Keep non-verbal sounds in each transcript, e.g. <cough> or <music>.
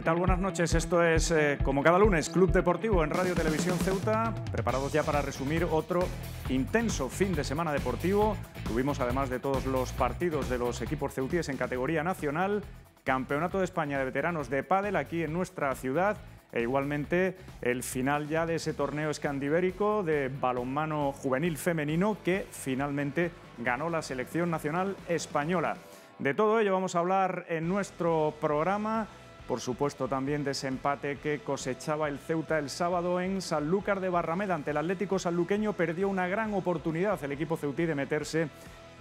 ¿Qué tal? Buenas noches. Esto es, eh, como cada lunes, Club Deportivo en Radio Televisión Ceuta. Preparados ya para resumir otro intenso fin de semana deportivo. Tuvimos, además de todos los partidos de los equipos ceutíes en categoría nacional, Campeonato de España de Veteranos de Pádel aquí en nuestra ciudad. E igualmente el final ya de ese torneo escandibérico de balonmano juvenil femenino que finalmente ganó la selección nacional española. De todo ello vamos a hablar en nuestro programa por supuesto también de ese empate que cosechaba el Ceuta el sábado en Sanlúcar de Barrameda ante el Atlético Sanluqueño perdió una gran oportunidad el equipo ceutí de meterse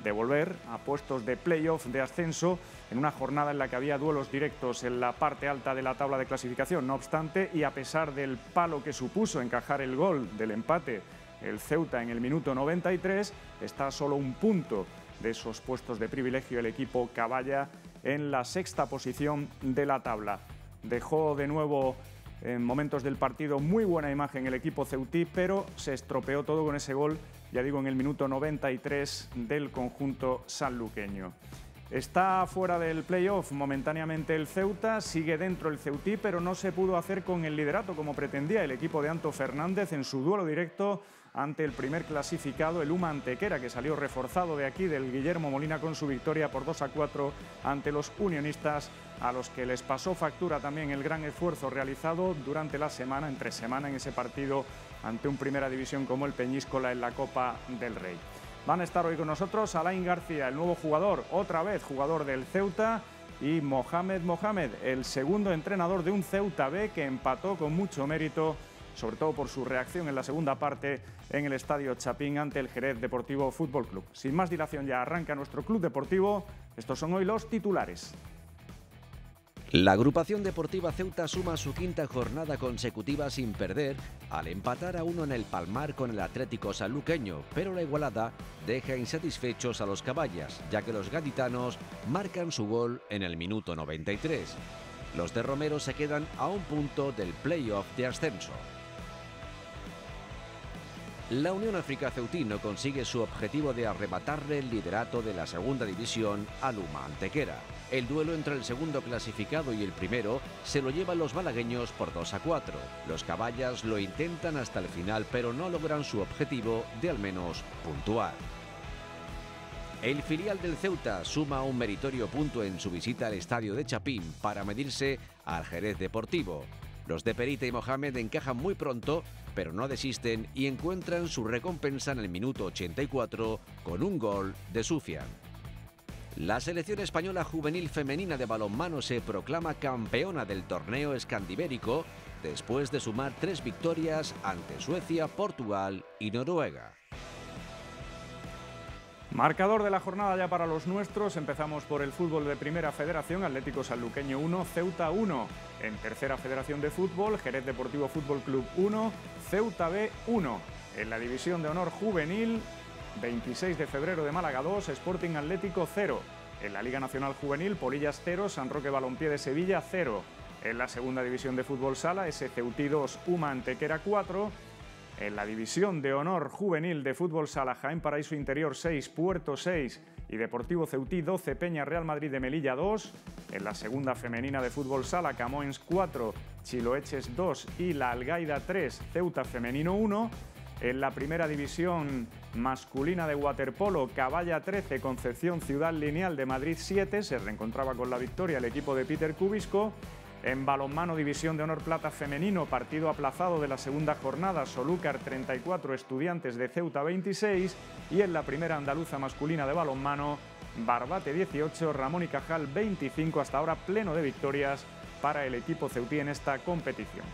de volver a puestos de playoff de ascenso en una jornada en la que había duelos directos en la parte alta de la tabla de clasificación. No obstante, y a pesar del palo que supuso encajar el gol del empate, el Ceuta en el minuto 93 está solo un punto de esos puestos de privilegio el equipo Caballa en la sexta posición de la tabla. Dejó de nuevo en momentos del partido muy buena imagen el equipo ceutí, pero se estropeó todo con ese gol, ya digo, en el minuto 93 del conjunto sanluqueño. Está fuera del playoff momentáneamente el Ceuta, sigue dentro el Ceutí, pero no se pudo hacer con el liderato como pretendía el equipo de Anto Fernández en su duelo directo ante el primer clasificado, el UMA Antequera, que salió reforzado de aquí del Guillermo Molina con su victoria por 2 a 4 ante los unionistas, a los que les pasó factura también el gran esfuerzo realizado durante la semana, entre semana en ese partido ante un primera división como el Peñíscola en la Copa del Rey. Van a estar hoy con nosotros Alain García, el nuevo jugador, otra vez jugador del Ceuta, y Mohamed Mohamed, el segundo entrenador de un Ceuta B que empató con mucho mérito sobre todo por su reacción en la segunda parte en el Estadio Chapín ante el Jerez Deportivo Fútbol Club. Sin más dilación ya arranca nuestro club deportivo. Estos son hoy los titulares. La agrupación deportiva Ceuta suma su quinta jornada consecutiva sin perder al empatar a uno en el Palmar con el Atlético Saluqueño, pero la igualada deja insatisfechos a los caballas, ya que los gaditanos marcan su gol en el minuto 93. Los de Romero se quedan a un punto del playoff de ascenso la Unión África Ceutino consigue su objetivo de arrebatarle el liderato de la segunda división a Luma Antequera. El duelo entre el segundo clasificado y el primero se lo llevan los balagueños por 2 a 4. Los caballas lo intentan hasta el final, pero no logran su objetivo de al menos puntuar. El filial del Ceuta suma un meritorio punto en su visita al estadio de Chapín para medirse al Jerez Deportivo. Los de Perita y Mohamed encajan muy pronto, pero no desisten y encuentran su recompensa en el minuto 84 con un gol de Sufian. La selección española juvenil femenina de balonmano se proclama campeona del torneo escandibérico después de sumar tres victorias ante Suecia, Portugal y Noruega. Marcador de la jornada ya para los nuestros, empezamos por el fútbol de Primera Federación, Atlético Sanluqueño 1, Ceuta 1. En Tercera Federación de Fútbol, Jerez Deportivo Fútbol Club 1, Ceuta B 1. En la División de Honor Juvenil, 26 de febrero de Málaga 2, Sporting Atlético 0. En la Liga Nacional Juvenil, Polillas 0, San Roque Balompié de Sevilla 0. En la Segunda División de Fútbol Sala, SCUT 2, UMA Antequera 4 en la División de Honor Juvenil de Fútbol Sala Jaén Paraíso Interior 6, Puerto 6 y Deportivo Ceutí 12, Peña Real Madrid de Melilla 2. En la Segunda Femenina de Fútbol Sala Camoens 4, Chiloeches 2 y La Algaida 3, Ceuta Femenino 1. En la Primera División masculina de waterpolo, Caballa 13, Concepción Ciudad Lineal de Madrid 7, se reencontraba con la victoria el equipo de Peter Cubisco en balonmano División de Honor Plata Femenino, partido aplazado de la segunda jornada, Solúcar 34, Estudiantes de Ceuta 26 y en la primera andaluza masculina de balonmano, Barbate 18, Ramón y Cajal 25, hasta ahora pleno de victorias para el equipo ceutí en esta competición.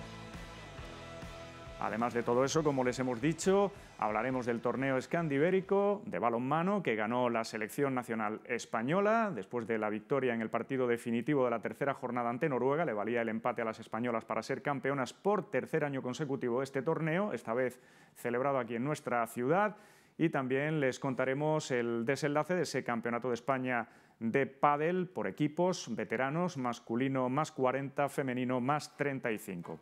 Además de todo eso, como les hemos dicho, hablaremos del torneo escandibérico de balonmano que ganó la selección nacional española después de la victoria en el partido definitivo de la tercera jornada ante Noruega. Le valía el empate a las españolas para ser campeonas por tercer año consecutivo de este torneo, esta vez celebrado aquí en nuestra ciudad y también les contaremos el desenlace de ese Campeonato de España de pádel por equipos veteranos, masculino más 40, femenino más 35.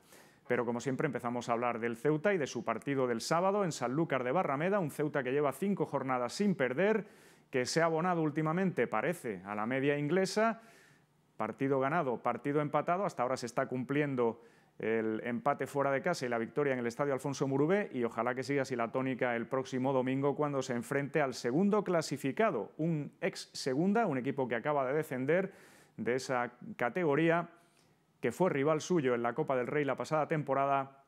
Pero como siempre empezamos a hablar del Ceuta y de su partido del sábado en Sanlúcar de Barrameda, un Ceuta que lleva cinco jornadas sin perder, que se ha abonado últimamente, parece, a la media inglesa. Partido ganado, partido empatado, hasta ahora se está cumpliendo el empate fuera de casa y la victoria en el Estadio Alfonso Murubé y ojalá que siga así la tónica el próximo domingo cuando se enfrente al segundo clasificado, un ex segunda, un equipo que acaba de descender de esa categoría que fue rival suyo en la Copa del Rey la pasada temporada,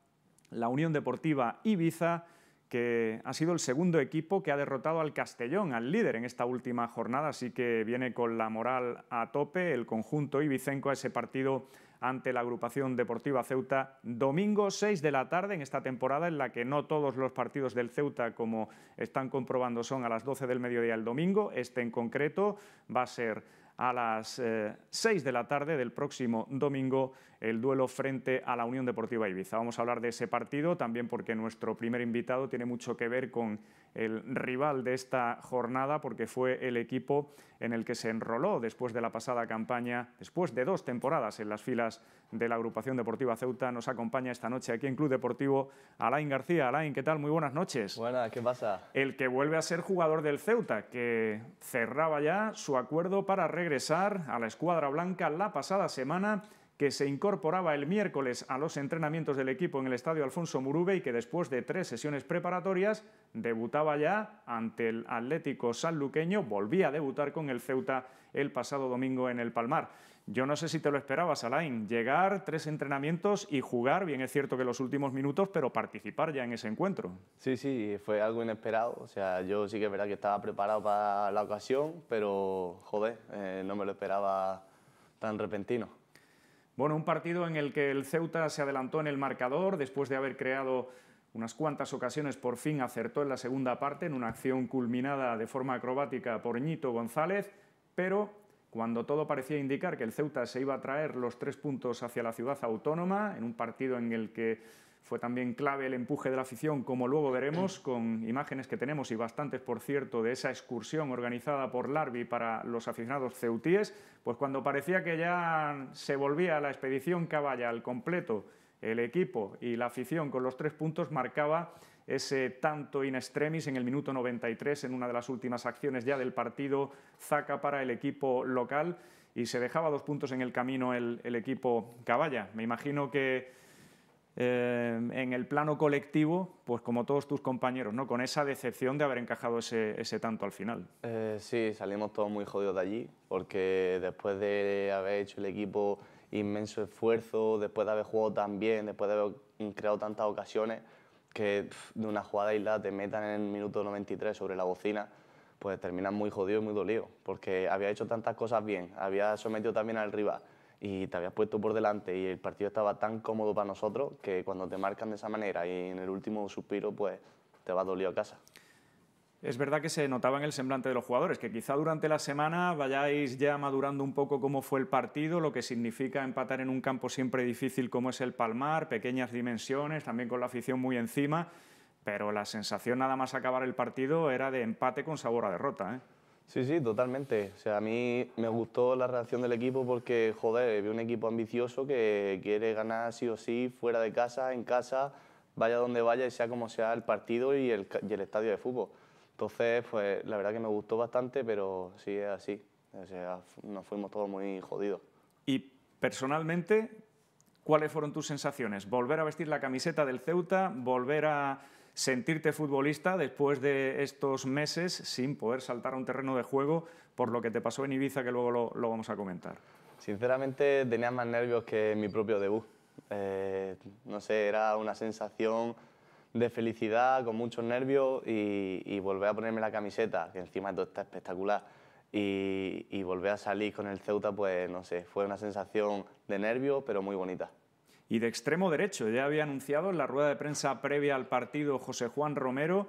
la Unión Deportiva Ibiza, que ha sido el segundo equipo que ha derrotado al Castellón, al líder en esta última jornada, así que viene con la moral a tope el conjunto ibicenco a ese partido ante la agrupación deportiva Ceuta domingo 6 de la tarde en esta temporada en la que no todos los partidos del Ceuta como están comprobando son a las 12 del mediodía el domingo, este en concreto va a ser a las 6 eh, de la tarde del próximo domingo el duelo frente a la Unión Deportiva Ibiza. Vamos a hablar de ese partido también porque nuestro primer invitado tiene mucho que ver con el rival de esta jornada porque fue el equipo en el que se enroló después de la pasada campaña, después de dos temporadas en las filas de la agrupación deportiva Ceuta. Nos acompaña esta noche aquí en Club Deportivo Alain García. Alain, ¿qué tal? Muy buenas noches. Buenas, ¿qué pasa? El que vuelve a ser jugador del Ceuta, que cerraba ya su acuerdo para regresar a la escuadra blanca la pasada semana que se incorporaba el miércoles a los entrenamientos del equipo en el estadio Alfonso Murube y que después de tres sesiones preparatorias debutaba ya ante el Atlético Sanluqueño, volvía a debutar con el Ceuta el pasado domingo en el Palmar. Yo no sé si te lo esperabas, Alain, llegar, tres entrenamientos y jugar, bien es cierto que los últimos minutos, pero participar ya en ese encuentro. Sí, sí, fue algo inesperado, o sea, yo sí que es verdad que estaba preparado para la ocasión, pero joder, eh, no me lo esperaba tan repentino. Bueno, un partido en el que el Ceuta se adelantó en el marcador después de haber creado unas cuantas ocasiones, por fin acertó en la segunda parte en una acción culminada de forma acrobática por Ñito González, pero cuando todo parecía indicar que el Ceuta se iba a traer los tres puntos hacia la ciudad autónoma, en un partido en el que fue también clave el empuje de la afición, como luego veremos, <clears throat> con imágenes que tenemos y bastantes, por cierto, de esa excursión organizada por Larbi para los aficionados ceutíes, pues cuando parecía que ya se volvía la expedición caballa al completo, el equipo y la afición con los tres puntos marcaba ese tanto in extremis en el minuto 93 en una de las últimas acciones ya del partido Zaca para el equipo local y se dejaba dos puntos en el camino el, el equipo Caballa. Me imagino que eh, en el plano colectivo, pues como todos tus compañeros, ¿no? Con esa decepción de haber encajado ese, tanto al final. Eh, sí, salimos todos muy jodidos de allí, porque después de haber hecho el equipo inmenso esfuerzo, después de haber jugado tan bien, después de haber creado tantas ocasiones, que de una jugada aislada te metan en el minuto 93 sobre la bocina, pues terminas muy jodido y muy dolido, porque había hecho tantas cosas bien, había sometido también al rival, y te habías puesto por delante y el partido estaba tan cómodo para nosotros que cuando te marcan de esa manera y en el último suspiro, pues te va a dolido a casa. Es verdad que se notaba en el semblante de los jugadores, que quizá durante la semana vayáis ya madurando un poco cómo fue el partido, lo que significa empatar en un campo siempre difícil como es el Palmar, pequeñas dimensiones, también con la afición muy encima, pero la sensación nada más acabar el partido era de empate con sabor a derrota. ¿eh? Sí, sí, totalmente. O sea, a mí me gustó la reacción del equipo porque, joder, vi un equipo ambicioso que quiere ganar sí o sí, fuera de casa, en casa, vaya donde vaya y sea como sea el partido y el, y el estadio de fútbol. Entonces, pues la verdad que me gustó bastante, pero sí es así. O sea, nos fuimos todos muy jodidos. Y personalmente, ¿cuáles fueron tus sensaciones? ¿Volver a vestir la camiseta del Ceuta? ¿Volver a sentirte futbolista después de estos meses sin poder saltar a un terreno de juego por lo que te pasó en Ibiza, que luego lo, vamos a comentar? Sinceramente tenía más nervios que mi propio debut. Eh, no sé, era una sensación de felicidad, con muchos nervios y, volver a ponerme la camiseta, que encima todo está espectacular, y, y volver a salir con el Ceuta, pues no sé, fue una sensación de nervio pero muy bonita y de extremo derecho. Ya había anunciado en la rueda de prensa previa al partido José Juan Romero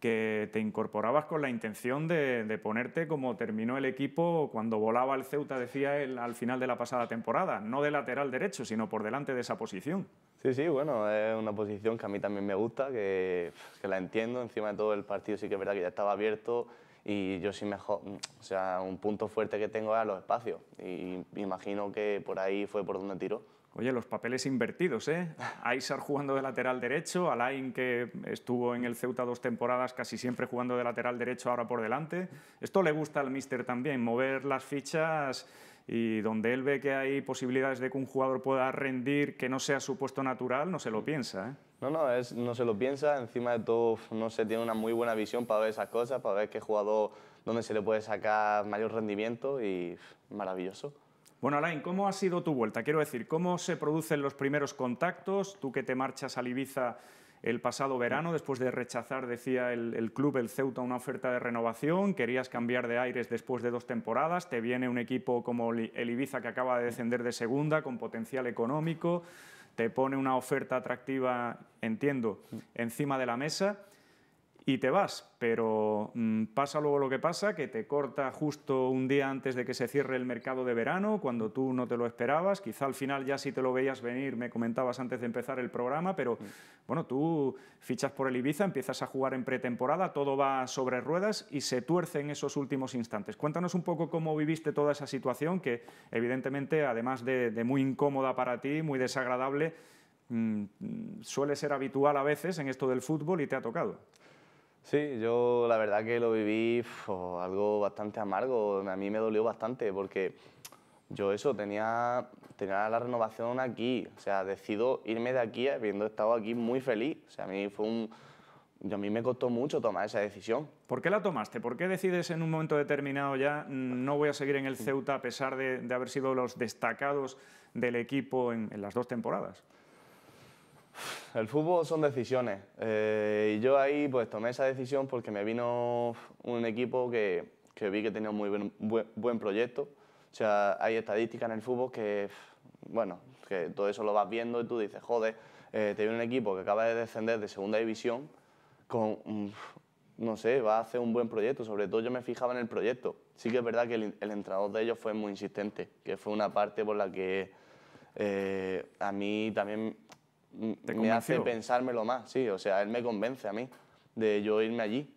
que te incorporabas con la intención de, ponerte como terminó el equipo cuando volaba el Ceuta, decía él, al final de la pasada temporada, no de lateral derecho, sino por delante de esa posición. Sí, sí, bueno, es una posición que a mí también me gusta, que, la entiendo, encima de todo el partido sí que es verdad que ya estaba abierto y yo sí mejor, o sea, un punto fuerte que tengo es los espacios y imagino que por ahí fue por donde tiró. Oye, los papeles invertidos, ¿eh? Aysar <laughs> jugando de lateral derecho, Alain que estuvo en el Ceuta dos temporadas casi siempre jugando de lateral derecho ahora por delante. Esto le gusta al míster también, mover las fichas y donde él ve que hay posibilidades de que un jugador pueda rendir que no sea su puesto natural, no se lo piensa, ¿eh? No, no, es, no se lo piensa, encima de todo, no sé, tiene una muy buena visión para ver esas cosas, para ver qué jugador, dónde se le puede sacar mayor rendimiento y maravilloso. Bueno, Alain, ¿cómo ha sido tu vuelta? Quiero decir, ¿cómo se producen los primeros contactos? Tú que te marchas al Ibiza el pasado verano, después de rechazar, decía el, club, el Ceuta, una oferta de renovación, querías cambiar de aires después de dos temporadas, te viene un equipo como el Ibiza que acaba de descender de segunda, con potencial económico, te pone una oferta atractiva, entiendo, encima de la mesa y te vas, pero mm, pasa luego lo que pasa, que te corta justo un día antes de que se cierre el mercado de verano, cuando tú no te lo esperabas, quizá al final ya si te lo veías venir, me comentabas antes de empezar el programa, pero bueno, tú fichas por el Ibiza, empiezas a jugar en pretemporada, todo va sobre ruedas y se tuerce en esos últimos instantes. Cuéntanos un poco cómo viviste toda esa situación, que evidentemente, además de, muy incómoda para ti, muy desagradable, mm, suele ser habitual a veces en esto del fútbol y te ha tocado. Sí, yo la verdad que lo viví fue, algo bastante amargo, a mí me dolió bastante porque yo eso, tenía, tenía la renovación aquí, o sea, decido irme de aquí habiendo estado aquí muy feliz, o sea, a mí fue un... A mí me costó mucho tomar esa decisión. ¿Por qué la tomaste? ¿Por qué decides en un momento determinado ya mm, no voy a seguir en el Ceuta a pesar de, haber sido los destacados del equipo en las dos temporadas? El fútbol son decisiones. Eh, y yo ahí pues tomé esa decisión porque me vino un equipo que, vi que tenía un muy buen, proyecto. O sea, hay estadísticas en el fútbol que, bueno, que todo eso lo vas viendo y tú dices, joder, eh, te viene un equipo que acaba de descender de segunda división con, mm, no sé, va a hacer un buen proyecto. Sobre todo yo me fijaba en el proyecto. Sí que es verdad que el, el de ellos fue muy insistente, que fue una parte por la que eh, a mí también Mm, me hace pensármelo más, sí, o sea, él me convence a mí de yo irme allí.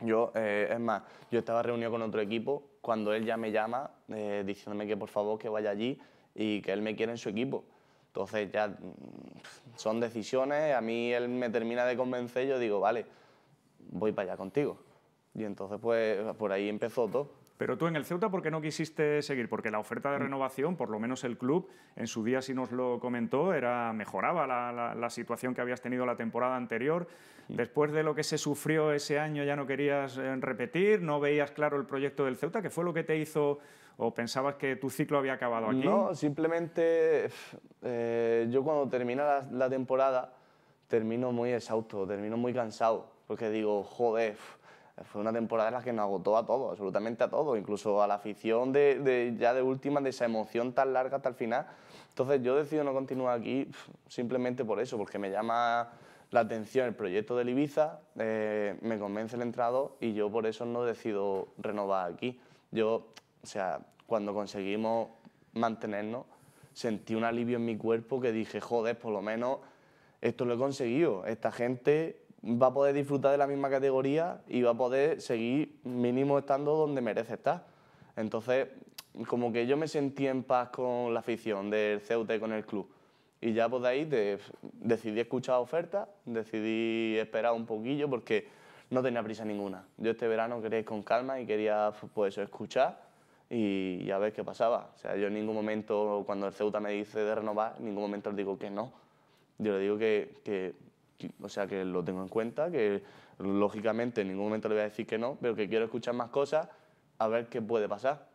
Yo, eh, es más, yo estaba reunido con otro equipo cuando él ya me llama eh, diciéndome que por favor que vaya allí y que él me quiere en su equipo. Entonces ya mm, son decisiones, a mí él me termina de convencer, yo digo, vale, voy para allá contigo. Y entonces pues por ahí empezó todo. Pero tú en el Ceuta, ¿por qué no quisiste seguir? Porque la oferta de mm. renovación, por lo menos el club, en su día sí nos lo comentó, era mejoraba la, situación que habías tenido la temporada anterior. Después de lo que se sufrió ese año, ya no querías eh, repetir, no veías claro el proyecto del Ceuta, que fue lo que te hizo o pensabas que tu ciclo había acabado aquí. No, simplemente eh, yo cuando termina la, la, temporada termino muy exhausto, termino muy cansado, porque digo, joder fue una temporada en la que nos agotó a todo, absolutamente a todo, incluso a la afición de, ya de última, de esa emoción tan larga hasta el final. Entonces yo decido no continuar aquí simplemente por eso, porque me llama la atención el proyecto de Ibiza, eh, me convence el entrado y yo por eso no decido renovar aquí. Yo, o sea, cuando conseguimos mantenernos, sentí un alivio en mi cuerpo que dije, joder, por lo menos esto lo he conseguido, esta gente va a poder disfrutar de la misma categoría y va a poder seguir mínimo estando donde merece estar. Entonces, como que yo me sentí en paz con la afición del Ceuta y con el club. Y ya pues de ahí decidí escuchar ofertas, decidí esperar un poquillo porque no tenía prisa ninguna. Yo este verano quería con calma y quería pues escuchar y, ya ver qué pasaba. O sea, yo en ningún momento, cuando el Ceuta me dice de renovar, en ningún momento le digo que no. Yo le digo que, que o sea, que lo tengo en cuenta, que lógicamente en ningún momento le voy a decir que no, pero que quiero escuchar más cosas a ver qué puede pasar.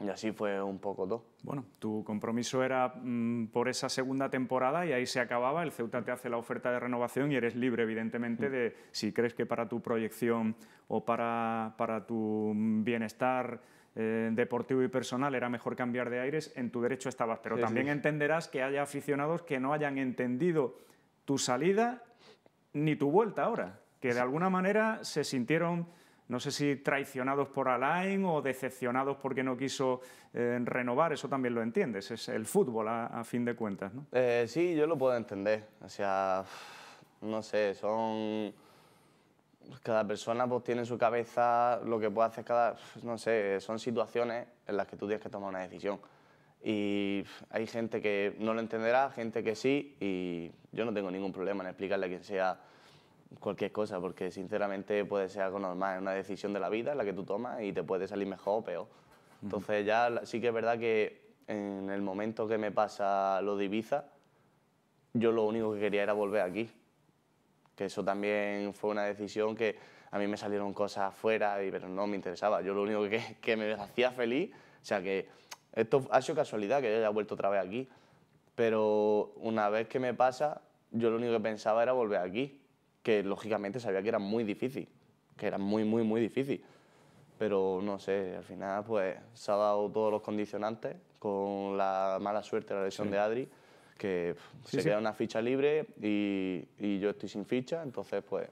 Y así fue un poco todo. Bueno, tu compromiso era mm, por esa segunda temporada y ahí se acababa. El Ceuta te hace la oferta de renovación y eres libre, evidentemente, mm. de si crees que para tu proyección o para, para tu bienestar eh, deportivo y personal era mejor cambiar de aires, en tu derecho estabas. Pero también entenderás que haya aficionados que no hayan entendido tu salida ni tu vuelta ahora, que de alguna manera se sintieron, no sé si traicionados por Alain o decepcionados porque no quiso eh, renovar, eso también lo entiendes, es el fútbol a, fin de cuentas, ¿no? Eh, sí, yo lo puedo entender, o sea, no sé, son... Cada persona pues, tiene en su cabeza lo que puede hacer cada... No sé, son situaciones en las que tú tienes que tomar una decisión y hay gente que no lo entenderá, gente que sí, y yo no tengo ningún problema en explicarle a quien sea cualquier cosa, porque sinceramente puede ser algo normal, es una decisión de la vida la que tú tomas y te puede salir mejor o peor. Entonces ya sí que es verdad que en el momento que me pasa lo de Ibiza, yo lo único que quería era volver aquí, que eso también fue una decisión que a mí me salieron cosas afuera, y, pero no me interesaba, yo lo único que, que me hacía feliz, o sea que esto ha sido casualidad que yo haya vuelto otra vez aquí, pero una vez que me pasa, yo lo único que pensaba era volver aquí, que lógicamente sabía que era muy difícil, que era muy, muy, muy difícil. Pero no sé, al final pues se ha dado todos los condicionantes con la mala suerte de la lesión de Adri, que se queda una ficha libre y, yo estoy sin ficha, entonces pues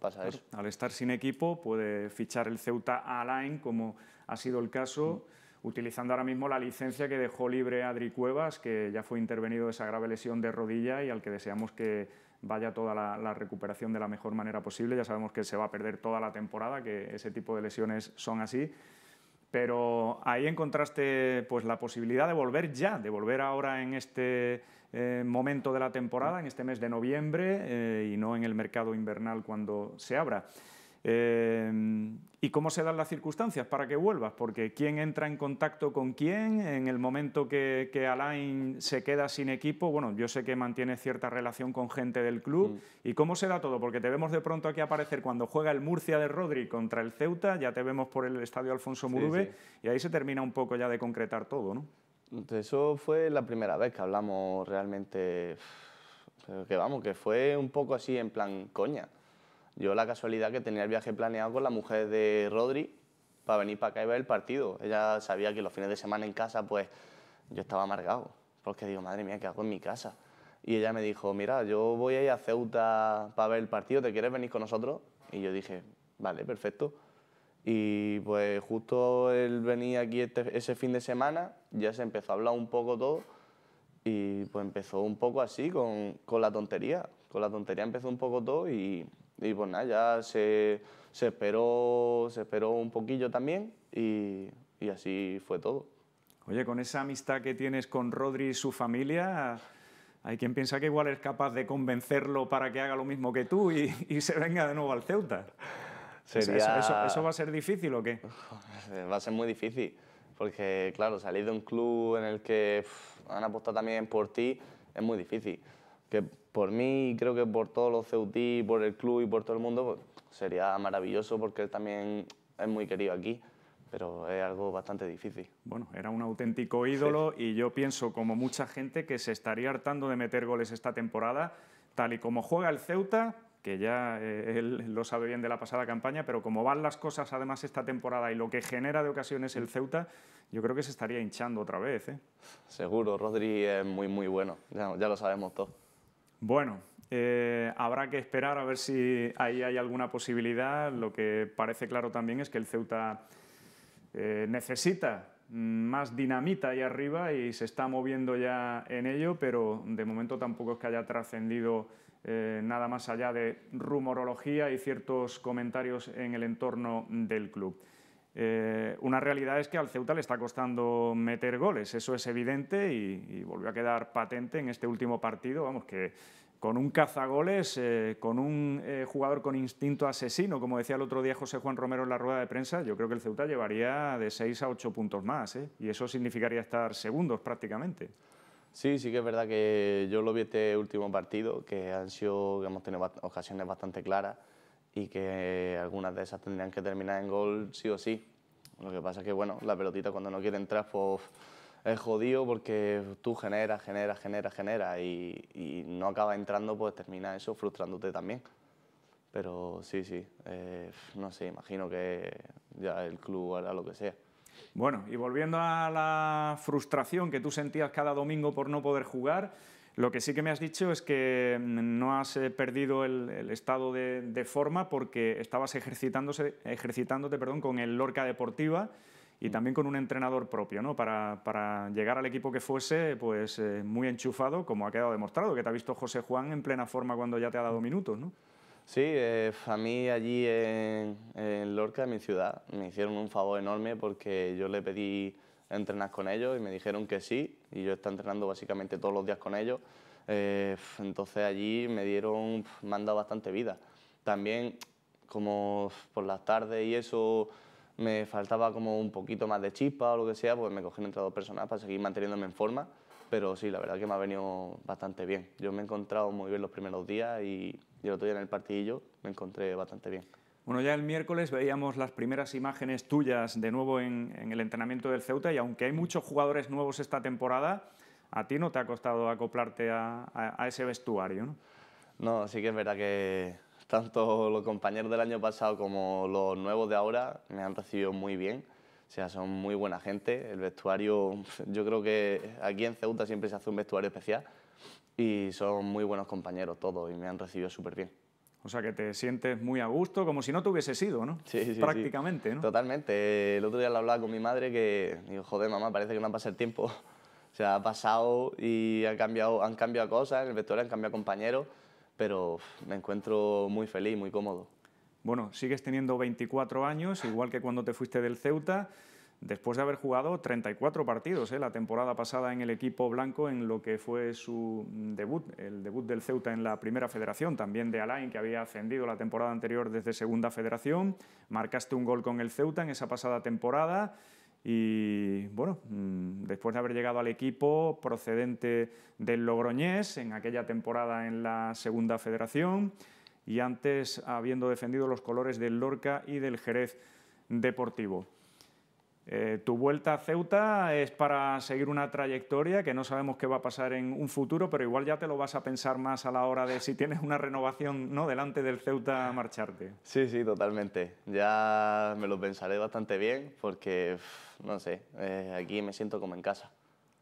pasa eso. Al estar sin equipo puede fichar el Ceuta a Alain, como ha sido el caso. Mm utilizando ahora mismo la licencia que dejó libre Adri Cuevas, que ya fue intervenido de esa grave lesión de rodilla y al que deseamos que vaya toda la, recuperación de la mejor manera posible. Ya sabemos que se va a perder toda la temporada, que ese tipo de lesiones son así. Pero ahí encontraste pues, la posibilidad de volver ya, de volver ahora en este eh, momento de la temporada, en este mes de noviembre eh, y no en el mercado invernal cuando se abra. Em, ¿Y cómo se dan las circunstancias para que vuelvas? Porque quién entra en contacto con quién en el momento que, Alain se queda sin equipo. Bueno, yo sé que mantiene cierta relación con gente del club. Mm. ¿Y cómo se da todo? Porque te vemos de pronto aquí aparecer cuando juega el Murcia de Rodri contra el Ceuta, ya te vemos por el estadio Alfonso Murube, y ahí se termina un poco ya de concretar todo, ¿no? Entonces eso fue la primera vez que hablamos realmente. Que vamos, que fue un poco así en plan coña yo la casualidad que tenía el viaje planeado con la mujer de Rodri para venir para acá y ver el partido. Ella sabía que los fines de semana en casa, pues yo estaba amargado, porque digo, madre mía, ¿qué hago en mi casa? Y ella me dijo, mira, yo voy a ir a Ceuta para ver el partido, ¿te quieres venir con nosotros? Y yo dije, vale, perfecto. Y pues justo él venía aquí este, ese fin de semana, ya se empezó a hablar un poco todo y pues empezó un poco así con, con la tontería. Con la tontería empezó un poco todo y y pues nada, ya se, se esperó, se esperó un poquillo también y, así fue todo. Oye, con esa amistad que tienes con Rodri y su familia, hay quien piensa que igual es capaz de convencerlo para que haga lo mismo que tú y, <laughs> se venga de nuevo al Ceuta. Sería... Eso, va a ser difícil o qué? <laughs> Va a ser muy difícil, porque claro, salir de un club en el que han apostado también por ti es muy difícil que por mí y creo que por todos los Ceutí, por el club y por todo el mundo, pues, sería maravilloso porque él también es muy querido aquí, pero es algo bastante difícil. Bueno, era un auténtico ídolo y yo pienso, como mucha gente, que se estaría hartando de meter goles esta temporada, tal y como juega el Ceuta, que ya eh, él lo sabe bien de la pasada campaña, pero como van las cosas además esta temporada y lo que genera de ocasiones el Ceuta, yo creo que se estaría hinchando otra vez. ¿eh? Seguro, Rodri es muy, muy bueno, ya, ya lo sabemos todos. Bueno, eh, habrá que esperar a ver si ahí hay alguna posibilidad. Lo que parece claro también es que el Ceuta eh, necesita mm, más dinamita ahí arriba y se está moviendo ya en ello, pero de momento tampoco es que haya trascendido eh, nada más allá de rumorología y ciertos comentarios en el entorno del club. Eh, una realidad es que al Ceuta le está costando meter goles, eso es evidente y, volvió a quedar patente en este último partido, vamos, que con un cazagoles, eh, con un eh, jugador con instinto asesino, como decía el otro día José Juan Romero en la rueda de prensa, yo creo que el Ceuta llevaría de 6 a 8 puntos más ¿eh? y eso significaría estar segundos prácticamente. Sí, sí que es verdad que yo lo vi este último partido, que han sido, hemos tenido ocasiones bastante claras y que algunas de esas tendrían que terminar en gol sí o sí. Lo que pasa es que, bueno, la pelotita cuando no quiere entrar, pues es jodido porque tú generas, generas, generas, generas y, no acaba entrando, pues termina eso frustrándote también. Pero sí, sí, eh, no sé, imagino que ya el club hará lo que sea. Bueno, y volviendo a la frustración que tú sentías cada domingo por no poder jugar, lo que sí que me has dicho es que mm, no has eh, perdido el, estado de, forma porque estabas ejercitándose, ejercitándote perdón, con el Lorca Deportiva y mm. también con un entrenador propio, ¿no? Para, llegar al equipo que fuese, pues eh, muy enchufado, como ha quedado demostrado, que te ha visto José Juan en plena forma cuando ya te ha dado minutos, ¿no? Sí, eh, a mí allí en, en, Lorca, en mi ciudad, me hicieron un favor enorme porque yo le pedí entrenar con ellos y me dijeron que sí y yo estaba entrenando básicamente todos los días con ellos. Eh, entonces allí me dieron, me han dado bastante vida. También como por las tardes y eso me faltaba como un poquito más de chispa o lo que sea, pues me cogí entre dos personas para seguir manteniéndome en forma. Pero sí, la verdad que me ha venido bastante bien. Yo me he encontrado muy bien los primeros días y, yo el otro en el partidillo me encontré bastante bien. Bueno, ya el miércoles veíamos las primeras imágenes tuyas de nuevo en, el entrenamiento del Ceuta y aunque hay muchos jugadores nuevos esta temporada, a ti no te ha costado acoplarte a, a ese vestuario, ¿no? No, sí que es verdad que tanto los compañeros del año pasado como los nuevos de ahora me han recibido muy bien. O sea, son muy buena gente. El vestuario, yo creo que aquí en Ceuta siempre se hace un vestuario especial y son muy buenos compañeros todos y me han recibido súper bien. O sea que te sientes muy a gusto, como si no te hubiese sido, ¿no? Sí, sí. Prácticamente, ¿no? Totalmente. El otro día lo hablaba con mi madre que digo, joder, mamá, parece que no ha pasado el tiempo. <laughs> o sea, ha pasado y ha cambiado, han cambiado cosas, en el vestuario han cambiado compañeros, pero me encuentro muy feliz, muy cómodo. Bueno, sigues teniendo 24 años, igual que cuando te fuiste del Ceuta después de haber jugado 34 partidos ¿eh? la temporada pasada en el equipo blanco, en lo que fue su debut, el debut del Ceuta en la primera federación, también de Alain, que había ascendido la temporada anterior desde segunda federación. Marcaste un gol con el Ceuta en esa pasada temporada. Y bueno, mm, después de haber llegado al equipo procedente del Logroñés en aquella temporada en la segunda federación y antes habiendo defendido los colores del Lorca y del Jerez Deportivo. Eh, tu vuelta a Ceuta es para seguir una trayectoria que no sabemos qué va a pasar en un futuro, pero igual ya te lo vas a pensar más a la hora de si tienes una renovación ¿no? delante del Ceuta marcharte. Sí, sí, totalmente. Ya me lo pensaré bastante bien porque, no sé, eh, aquí me siento como en casa.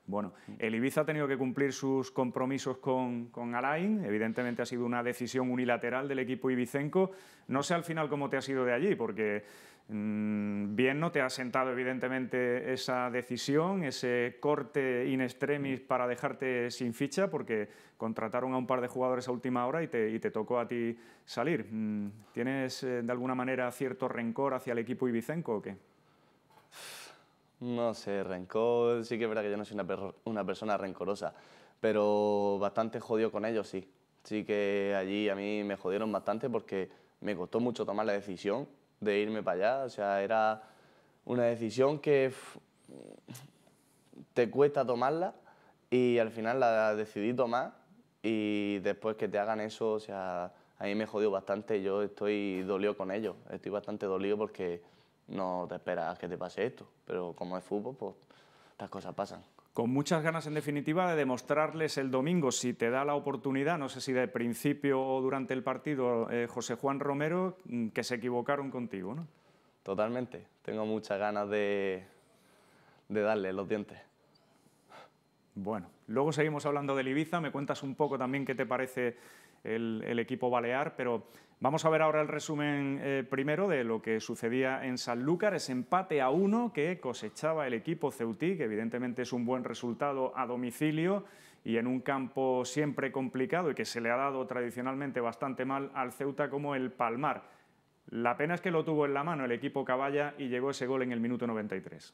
Bueno, el Ibiza ha tenido que cumplir sus compromisos con, con, Alain, evidentemente ha sido una decisión unilateral del equipo ibicenco. No sé al final cómo te ha sido de allí, porque Mm, bien, no te ha sentado evidentemente esa decisión, ese corte in extremis para dejarte sin ficha, porque contrataron a un par de jugadores a última hora y te, y te tocó a ti salir. Mm, ¿Tienes eh, de alguna manera cierto rencor hacia el equipo ibicenco o qué? No sé, rencor, sí que es verdad que yo no soy una, una persona rencorosa, pero bastante jodido con ellos, sí. Sí que allí a mí me jodieron bastante porque me costó mucho tomar la decisión de irme para allá. O sea, era una decisión que te cuesta tomarla y al final la decidí tomar y después que te hagan eso, o sea, a mí me jodió bastante, yo estoy dolido con ellos, estoy bastante dolido porque no te esperas que te pase esto, pero como es fútbol, pues estas cosas pasan con muchas ganas en definitiva de demostrarles el domingo, si te da la oportunidad, no sé si de principio o durante el partido, eh, José Juan Romero, mm, que se equivocaron contigo, ¿no? Totalmente, tengo muchas ganas de, darle los dientes. Bueno, luego seguimos hablando de Ibiza, me cuentas un poco también qué te parece el, el equipo balear, pero Vamos a ver ahora el resumen eh, primero de lo que sucedía en Sanlúcar, ese empate a uno que cosechaba el equipo Ceutí, que evidentemente es un buen resultado a domicilio y en un campo siempre complicado y que se le ha dado tradicionalmente bastante mal al Ceuta como el Palmar. La pena es que lo tuvo en la mano el equipo Caballa y llegó ese gol en el minuto 93.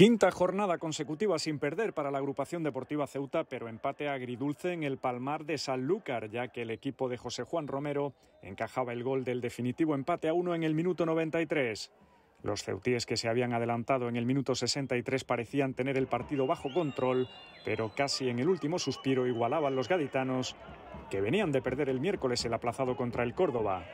Quinta jornada consecutiva sin perder para la agrupación deportiva Ceuta, pero empate agridulce en el palmar de Sanlúcar, ya que el equipo de José Juan Romero encajaba el gol del definitivo empate a uno en el minuto 93. Los ceutíes que se habían adelantado en el minuto 63 parecían tener el partido bajo control, pero casi en el último suspiro igualaban los gaditanos, que venían de perder el miércoles el aplazado contra el Córdoba.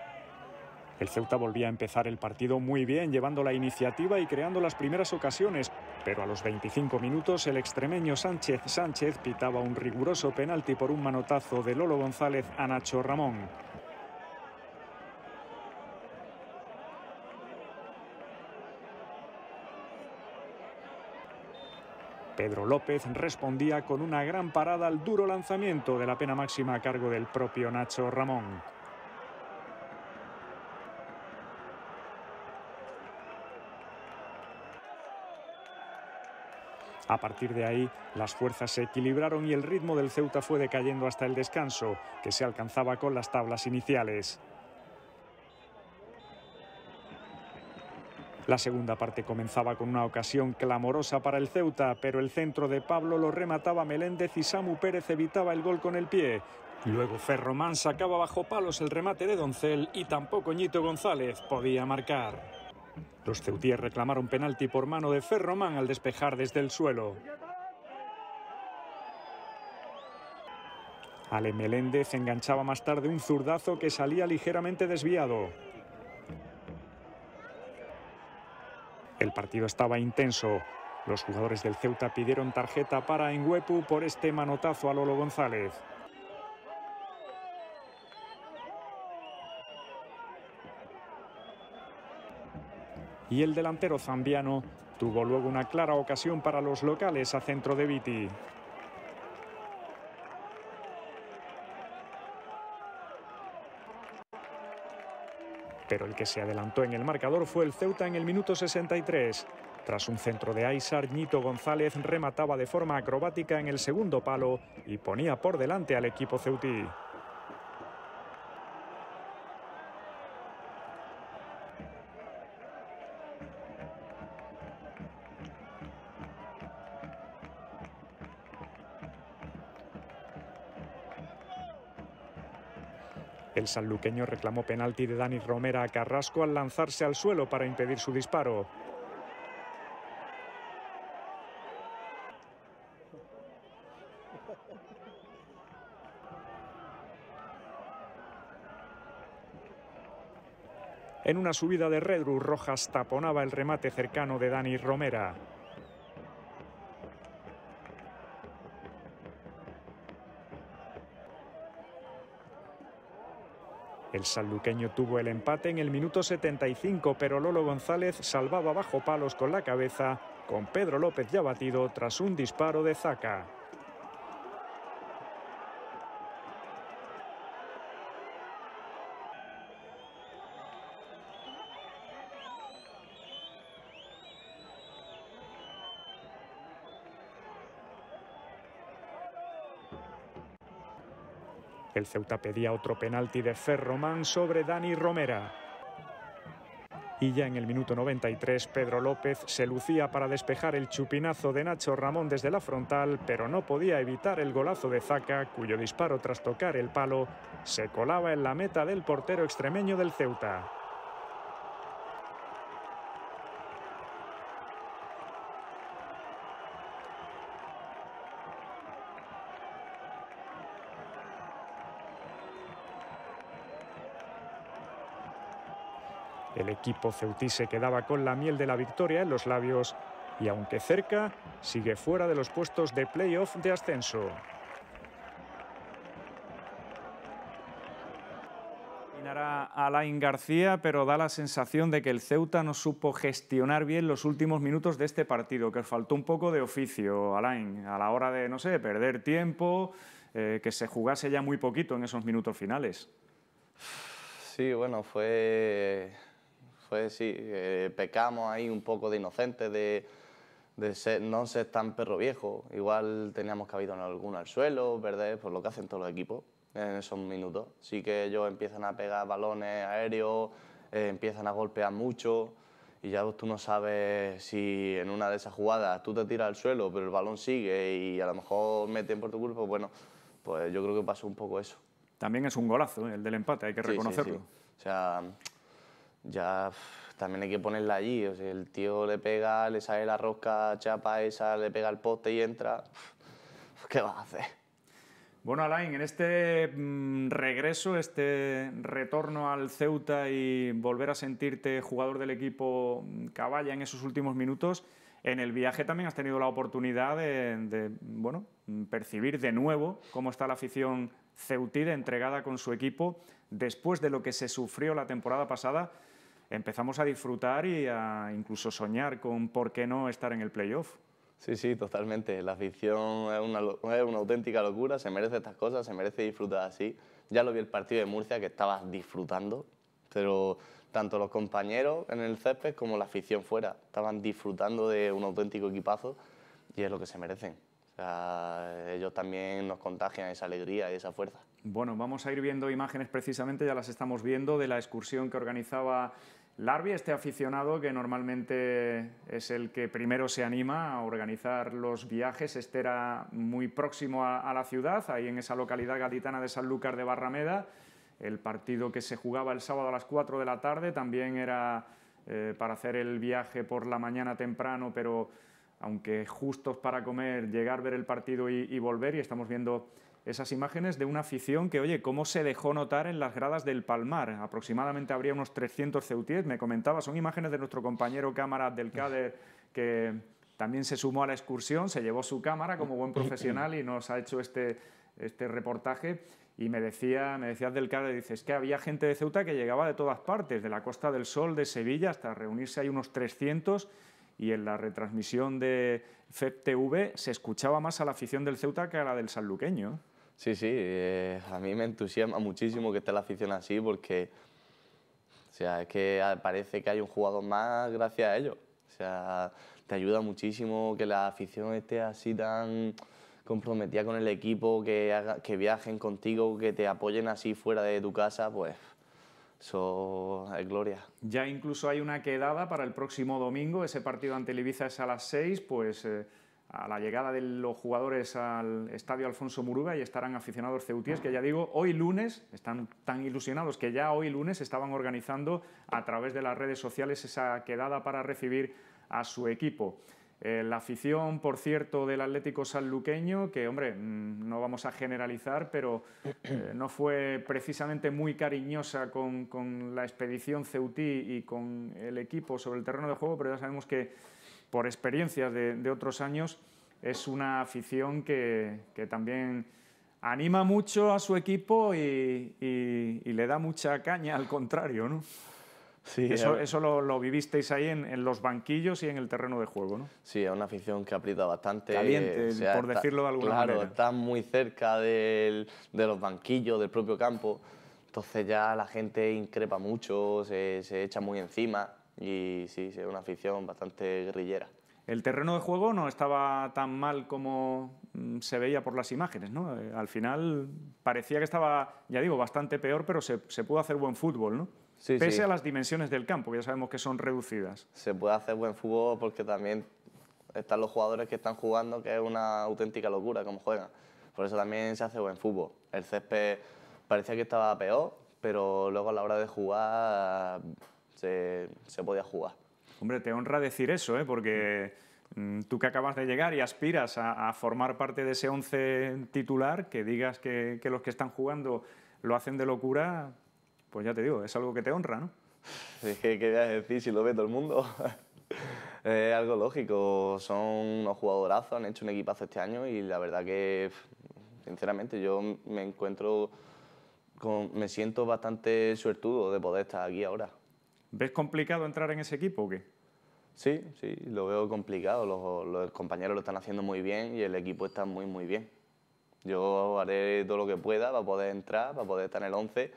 El Ceuta volvía a empezar el partido muy bien, llevando la iniciativa y creando las primeras ocasiones, pero a los 25 minutos el extremeño Sánchez Sánchez pitaba un riguroso penalti por un manotazo de Lolo González a Nacho Ramón. Pedro López respondía con una gran parada al duro lanzamiento de la pena máxima a cargo del propio Nacho Ramón. A partir de ahí, las fuerzas se equilibraron y el ritmo del Ceuta fue decayendo hasta el descanso, que se alcanzaba con las tablas iniciales. La segunda parte comenzaba con una ocasión clamorosa para el Ceuta, pero el centro de Pablo lo remataba Meléndez y Samu Pérez evitaba el gol con el pie. Luego Ferromán sacaba bajo palos el remate de Doncel y tampoco Ñito González podía marcar. Los ceutíes reclamaron penalti por mano de Ferromán al despejar desde el suelo. Ale Meléndez enganchaba más tarde un zurdazo que salía ligeramente desviado. El partido estaba intenso. Los jugadores del Ceuta pidieron tarjeta para Enguepu por este manotazo a Lolo González. y el delantero zambiano tuvo luego una clara ocasión para los locales a centro de Viti. Pero el que se adelantó en el marcador fue el Ceuta en el minuto 63. Tras un centro de Aysar, Nito González remataba de forma acrobática en el segundo palo y ponía por delante al equipo ceutí. El sanluqueño reclamó penalti de Dani Romera a Carrasco al lanzarse al suelo para impedir su disparo. En una subida de Redru, Rojas taponaba el remate cercano de Dani Romera. El sanluqueño tuvo el empate en el minuto 75, pero Lolo González salvaba bajo palos con la cabeza, con Pedro López ya batido tras un disparo de Zaca. El Ceuta pedía otro penalti de Ferromán sobre Dani Romera. Y ya en el minuto 93, Pedro López se lucía para despejar el chupinazo de Nacho Ramón desde la frontal, pero no podía evitar el golazo de Zaca, cuyo disparo tras tocar el palo se colaba en la meta del portero extremeño del Ceuta. equipo ceutí se quedaba con la miel de la victoria en los labios y aunque cerca, sigue fuera de los puestos de playoff de ascenso. Alain García, pero da la sensación de que el Ceuta no supo gestionar bien los últimos minutos de este partido, que faltó un poco de oficio, Alain, a la hora de, no sé, perder tiempo, eh, que se jugase ya muy poquito en esos minutos finales. Sí, bueno, fue fue, sí, eh, pecamos ahí un poco de inocente de, no ser tan perro viejo. Igual teníamos cabido en alguno al suelo, ¿verdad? por pues lo que hacen todos los equipos en esos minutos. Sí que ellos empiezan a pegar balones aéreos, eh, empiezan a golpear mucho y ya tú no sabes si en una de esas jugadas tú te tiras al suelo, pero el balón sigue y a lo mejor meten por tu culpa, bueno, pues yo creo que pasó un poco eso. También es un golazo ¿eh? el del empate, hay que reconocerlo. sí. O sea, ya también hay que ponerla allí. O sea, el tío le pega, le sale la rosca chapa esa, le pega el poste y entra. ¿Qué vas a hacer? Bueno, Alain, en este mm, regreso, este retorno al Ceuta y volver a sentirte jugador del equipo mm, Caballa en esos últimos minutos, en el viaje también has tenido la oportunidad de, bueno, mm, percibir de nuevo cómo está la afición ceutida entregada con su equipo después de lo que se sufrió la temporada pasada empezamos a disfrutar y a incluso soñar con por qué no estar en el playoff. Sí, sí, totalmente. La afición es una, es una, auténtica locura, se merece estas cosas, se merece disfrutar así. Ya lo vi el partido de Murcia que estabas disfrutando, pero tanto los compañeros en el césped como la afición fuera estaban disfrutando de un auténtico equipazo y es lo que se merecen. O sea, ellos también nos contagian esa alegría y esa fuerza. Bueno, vamos a ir viendo imágenes precisamente, ya las estamos viendo, de la excursión que organizaba Larbi, este aficionado que normalmente es el que primero se anima a organizar los viajes, este era muy próximo a, la ciudad, ahí en esa localidad gaditana de Sanlúcar de Barrameda. El partido que se jugaba el sábado a las 4 de la tarde también era eh, para hacer el viaje por la mañana temprano, pero aunque justos para comer, llegar, ver el partido y volver, y estamos viendo esas imágenes de una afición que, oye, cómo se dejó notar en las gradas del Palmar. Aproximadamente habría unos 300 ceutíes, me comentaba, son imágenes de nuestro compañero cámara del que también se sumó a la excursión, se llevó su cámara como buen profesional y nos ha hecho este, este, reportaje y me decía, me decía del dices que había gente de Ceuta que llegaba de todas partes, de la Costa del Sol, de Sevilla, hasta reunirse hay unos 300 y en la retransmisión de FEPTV se escuchaba más a la afición del Ceuta que a la del sanluqueño. Sí, sí, eh, a mí me entusiasma muchísimo que esté la afición así porque, o sea, es que parece que hay un jugador más gracias a ellos. O sea, te ayuda muchísimo que la afición esté así tan comprometida con el equipo, que, que viajen contigo, que te apoyen así fuera de tu casa, pues eso es gloria. Ya incluso hay una quedada para el próximo domingo, ese partido ante el Ibiza es a las 6, pues... Eh, a la llegada de los jugadores al estadio Alfonso Muruga y estarán aficionados ceutíes que ya digo, hoy lunes están tan ilusionados que ya hoy lunes estaban organizando a través de las redes sociales esa quedada para recibir a su equipo. Eh, la afición, por cierto, del Atlético Sanluqueño, que hombre, mm, no vamos a generalizar, pero eh, no fue precisamente muy cariñosa con, con la expedición ceutí y con el equipo sobre el terreno de juego, pero ya sabemos que por experiencias de, otros años, es una afición que, también anima mucho a su equipo y, le da mucha caña, al contrario, ¿no? Sí, eso, eh, eso lo, vivisteis ahí en, los banquillos y en el terreno de juego, ¿no? Sí, es una afición que aprieta bastante. Caliente, por decirlo de alguna manera. Claro, muy cerca de los banquillos, del propio campo. Entonces ya la gente increpa mucho, se echa muy encima y sí, es una afición bastante guerrillera. El terreno de juego no estaba tan mal como mm, se veía por las imágenes, ¿no? Eh, al final parecía que estaba, ya digo, bastante peor, pero se, se pudo hacer buen fútbol, ¿no? Pese a las dimensiones del campo, que ya sabemos que son reducidas. Se puede hacer buen fútbol porque también están los jugadores que están jugando, que es una auténtica locura cómo juegan. Por eso también se hace buen fútbol. El césped parecía que estaba peor, pero luego a la hora de jugar se, podía jugar. Hombre, te honra decir eso, ¿eh? porque mm, tú que acabas de llegar y aspiras a, formar parte de ese 11 titular, que digas que, los que están jugando lo hacen de locura, pues ya te digo, es algo que te honra, ¿no? <laughs> ¿Qué querías decir si lo ve todo el mundo? <laughs> es algo lógico, son unos jugadorazos, han hecho un equipazo este año y la verdad que, sinceramente, yo me encuentro, con, me siento bastante suertudo de poder estar aquí ahora. ¿Ves complicado entrar en ese equipo o qué? Sí, sí, lo veo complicado. Los, compañeros lo están haciendo muy bien y el equipo está muy, muy bien. Yo haré todo lo que pueda para poder entrar, para poder estar en el 11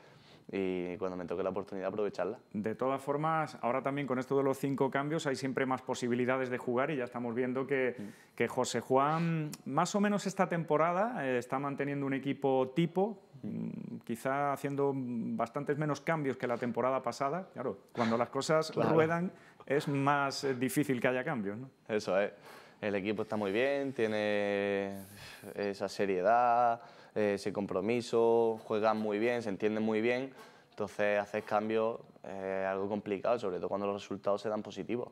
y cuando me toque la oportunidad aprovecharla. De todas formas, ahora también con esto de los cinco cambios hay siempre más posibilidades de jugar y ya estamos viendo que, mm. que José Juan más o menos esta temporada eh, está manteniendo un equipo tipo Mm, quizá haciendo bastantes menos cambios que la temporada pasada. Claro, cuando las cosas ruedan es más eh, difícil que haya cambios. Eso es. El equipo está muy bien, tiene esa seriedad, ese compromiso, juegan muy bien, se entiende. muy bien. Entonces, hacer cambios eh, es algo complicado, sobre todo cuando los resultados se dan positivos.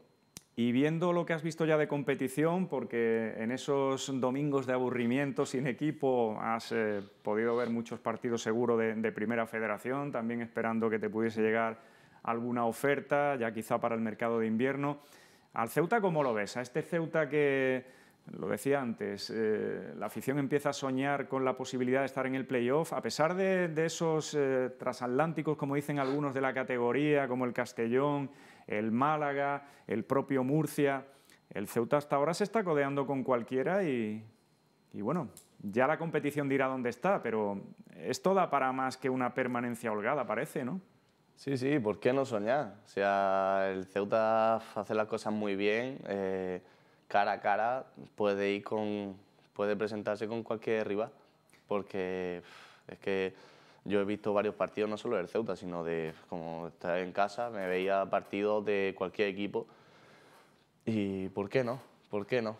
Y viendo lo que has visto ya de competición, porque en esos domingos de aburrimiento sin equipo has eh, podido ver muchos partidos seguro de, Primera Federación, también esperando que te pudiese llegar alguna oferta, ya quizá para el mercado de invierno. ¿Al Ceuta cómo lo ves? A este Ceuta que, lo decía antes, eh, la afición empieza a soñar con la posibilidad de estar en el playoff, a pesar de, esos eh, trasatlánticos, como dicen algunos de la categoría, como el Castellón, el Málaga, el propio Murcia. El Ceuta hasta ahora se está codeando con cualquiera y, bueno, ya la competición dirá dónde está, pero es toda para más que una permanencia holgada, parece, ¿no? Sí, sí, ¿por qué no soñar? O sea, el Ceuta hace las cosas muy bien, eh, cara a cara puede ir con, puede presentarse con cualquier rival, porque es que yo he visto varios partidos, no solo del Ceuta, sino de como estar en casa, me veía partidos de cualquier equipo. ¿Y por qué no? ¿Por qué no?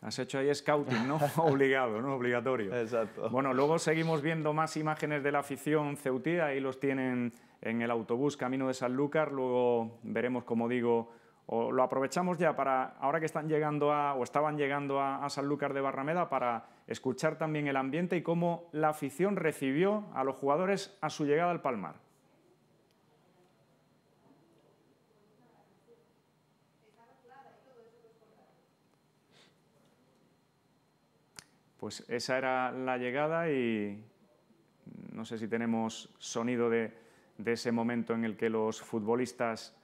Has hecho ahí scouting, ¿no? <laughs> Obligado, ¿no? Obligatorio. Exacto. Bueno, luego seguimos viendo más imágenes de la afición ceutí, ahí los tienen en el autobús camino de Sanlúcar, luego veremos, como digo, o lo aprovechamos ya para, ahora que están llegando a, o estaban llegando a, San Sanlúcar de Barrameda, para escuchar también el ambiente y cómo la afición recibió a los jugadores a su llegada al Palmar. Pues esa era la llegada y no sé si tenemos sonido de ese momento en el que los futbolistas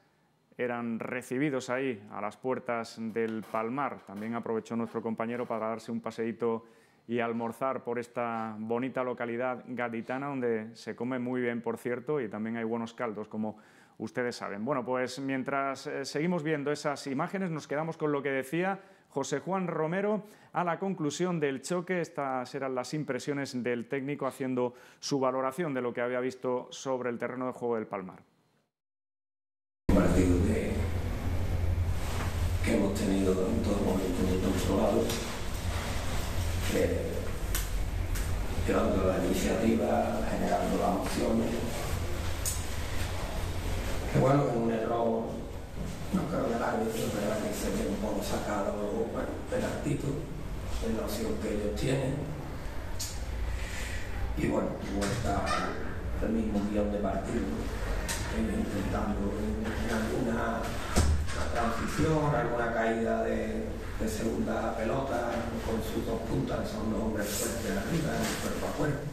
eran recibidos ahí a las puertas del Palmar. También aprovechó nuestro compañero para darse un paseíto y almorzar por esta bonita localidad gaditana donde se come muy bien, por cierto, y también hay buenos caldos, como ustedes saben. Bueno, pues mientras eh, seguimos viendo esas imágenes, nos quedamos con lo que decía José Juan Romero a la conclusión del choque. Estas eran las impresiones del técnico haciendo su valoración de lo que había visto sobre el terreno de juego del Palmar. tenido en todo momento en todos lados eh, llevando la iniciativa, generando las opciones. Que bueno, es un error, no creo el árbitro, pero que se un poco sacado bueno, de actitud, de la opción que ellos tienen. Y bueno, está el mismo guión de partido, eh, intentando en alguna transición, alguna caída de, segunda pelota con sus dos puntas, son dos hombres fuertes arriba, cuerpo a cuerpo.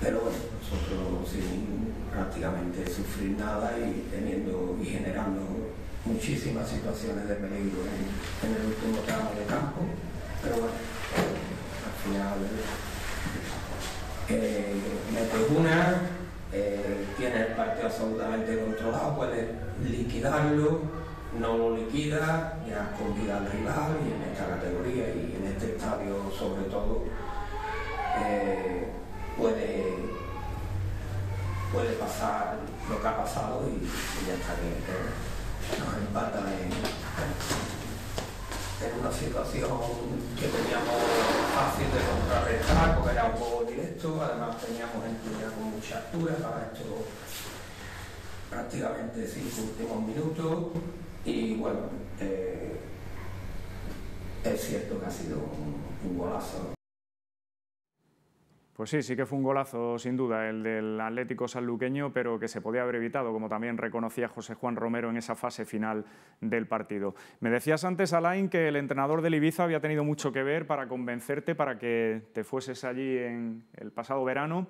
Pero bueno, nosotros sin prácticamente sufrir nada y teniendo y generando muchísimas situaciones de peligro en, el último tramo de campo. Pero bueno, al final eh, me pegó una eh, tiene el partido absolutamente controlado, puede liquidarlo, no lo liquida, ya convida al rival y en esta categoría y en este estadio sobre todo eh, puede, puede pasar lo que ha pasado y, ya está bien. ¿eh? en, en una situación que teníamos fácil de contrarrestar, porque era un juego directo, además teníamos gente ya con mucha altura para esto prácticamente cinco últimos minutos y bueno, eh, es cierto que ha sido un golazo pues sí, sí que fue un golazo sin duda el del Atlético sanluqueño, pero que se podía haber evitado, como también reconocía José Juan Romero en esa fase final del partido. Me decías antes, Alain, que el entrenador del Ibiza había tenido mucho que ver para convencerte para que te fueses allí en el pasado verano,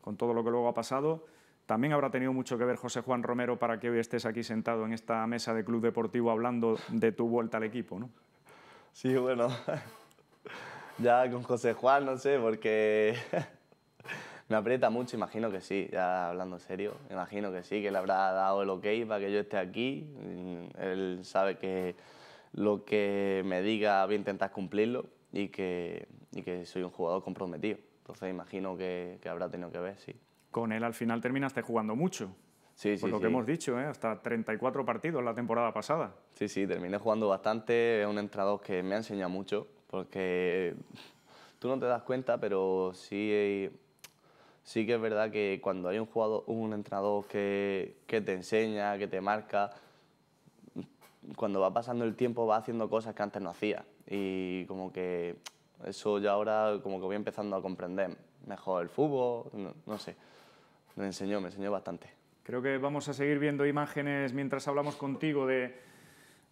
con todo lo que luego ha pasado. También habrá tenido mucho que ver José Juan Romero para que hoy estés aquí sentado en esta mesa de Club Deportivo hablando de tu vuelta al equipo, ¿no? Sí, bueno, ya con José Juan, no sé, porque <laughs> me aprieta mucho, imagino que sí, ya hablando en serio, imagino que sí, que le habrá dado el ok para que yo esté aquí. Mm, él sabe que lo que me diga voy a intentar cumplirlo y que, y que soy un jugador comprometido. Entonces imagino que, que, habrá tenido que ver, sí. Con él al final terminaste jugando mucho. Sí, sí, Por lo que hemos dicho, ¿eh? hasta 34 partidos la temporada pasada. Sí, sí, terminé jugando bastante. Es un entrenador que me ha enseñado mucho porque tú no te das cuenta, pero sí, sí que es verdad que cuando hay un, jugador, un entrenador que, que te enseña, que te marca, cuando va pasando el tiempo va haciendo cosas que antes no hacía y como que eso ya ahora como que voy empezando a comprender mejor el fútbol, no, no, sé, me enseñó, me enseñó bastante. Creo que vamos a seguir viendo imágenes mientras hablamos contigo de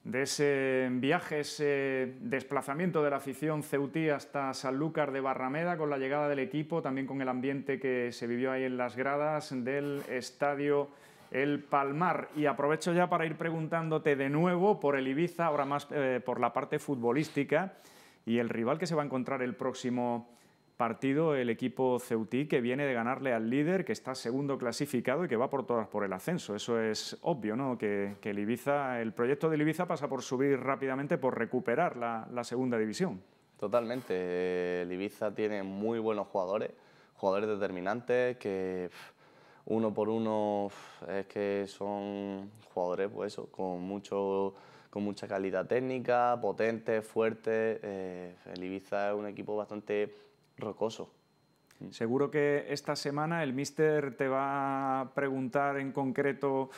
de ese viaje, ese desplazamiento de la afición ceutí hasta Sanlúcar de Barrameda con la llegada del equipo, también con el ambiente que se vivió ahí en las gradas del estadio El Palmar. Y aprovecho ya para ir preguntándote de nuevo por el Ibiza, ahora más eh, por la parte futbolística y el rival que se va a encontrar el próximo partido el equipo ceutí que viene de ganarle al líder, que está segundo clasificado y que va por todas por el ascenso. Eso es obvio, ¿no? Que, el, Ibiza, el proyecto de Ibiza pasa por subir rápidamente, por recuperar la, segunda división. Totalmente. El Ibiza tiene muy buenos jugadores, jugadores determinantes que uno por uno es que son jugadores, pues eso, con mucho con mucha calidad técnica, potente, fuerte. Eh, el Ibiza es un equipo bastante rocoso. Seguro que esta semana el mister te va a preguntar en concreto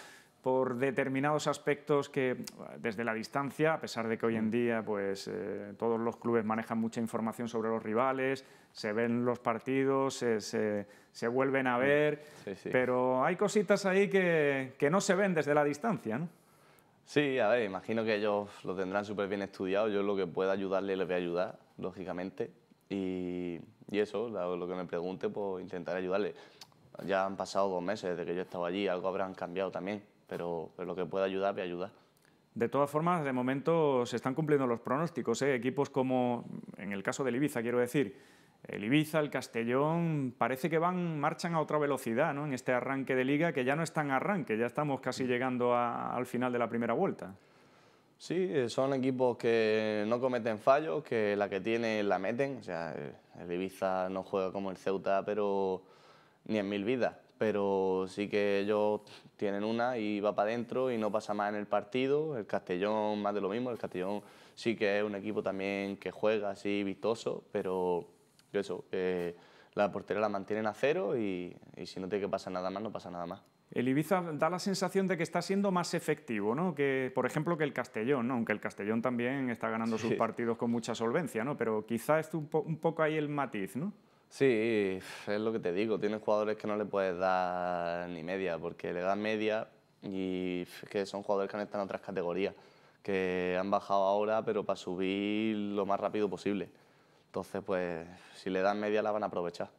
por determinados aspectos que desde la distancia, a pesar de que hoy en mm. día pues, eh, todos los clubes manejan mucha información sobre los rivales, se ven los partidos, se, se, vuelven a mm. ver, pero hay cositas ahí que, que, no se ven desde la distancia, ¿no? Sí, a ver, imagino que ellos lo tendrán súper bien estudiado, yo lo que pueda ayudarle les voy a ayudar, lógicamente, y, eso, lo, que me pregunte, pues intentar ayudarle. Ya han pasado dos meses desde que yo he estado allí, algo habrán cambiado también, pero, lo que pueda ayudar, voy a ayudar. De todas formas, de momento se están cumpliendo los pronósticos. ¿eh? Equipos como, en el caso del Ibiza, quiero decir, el Ibiza, el Castellón, parece que van, marchan a otra velocidad ¿no? en este arranque de liga que ya no es tan arranque, ya estamos casi llegando al final de la primera vuelta. Sí, eh, son equipos que no cometen fallos, que la que tienen la meten. O sea, el Ibiza no juega como el Ceuta, pero ni en mil vidas. Pero sí que ellos tienen una y va para adentro y no pasa más en el partido. El Castellón más de lo mismo. El Castellón sí que es un equipo también que juega así vistoso, pero eso, eh, la portería la mantienen a cero y, si no tiene que pasar nada más, no pasa nada más. El Ibiza da la sensación de que está siendo más efectivo, ¿no? Que, por ejemplo, que el Castellón, Aunque el Castellón también está ganando sus partidos con mucha solvencia, ¿no? Pero quizá es un, poco ahí el matiz, ¿no? Sí, es lo que te digo. Tienes jugadores que no le puedes dar ni media, porque le dan media y que son jugadores que han estado en otras categorías, que han bajado ahora, pero para subir lo más rápido posible. Entonces, pues, si le dan media la van a aprovechar.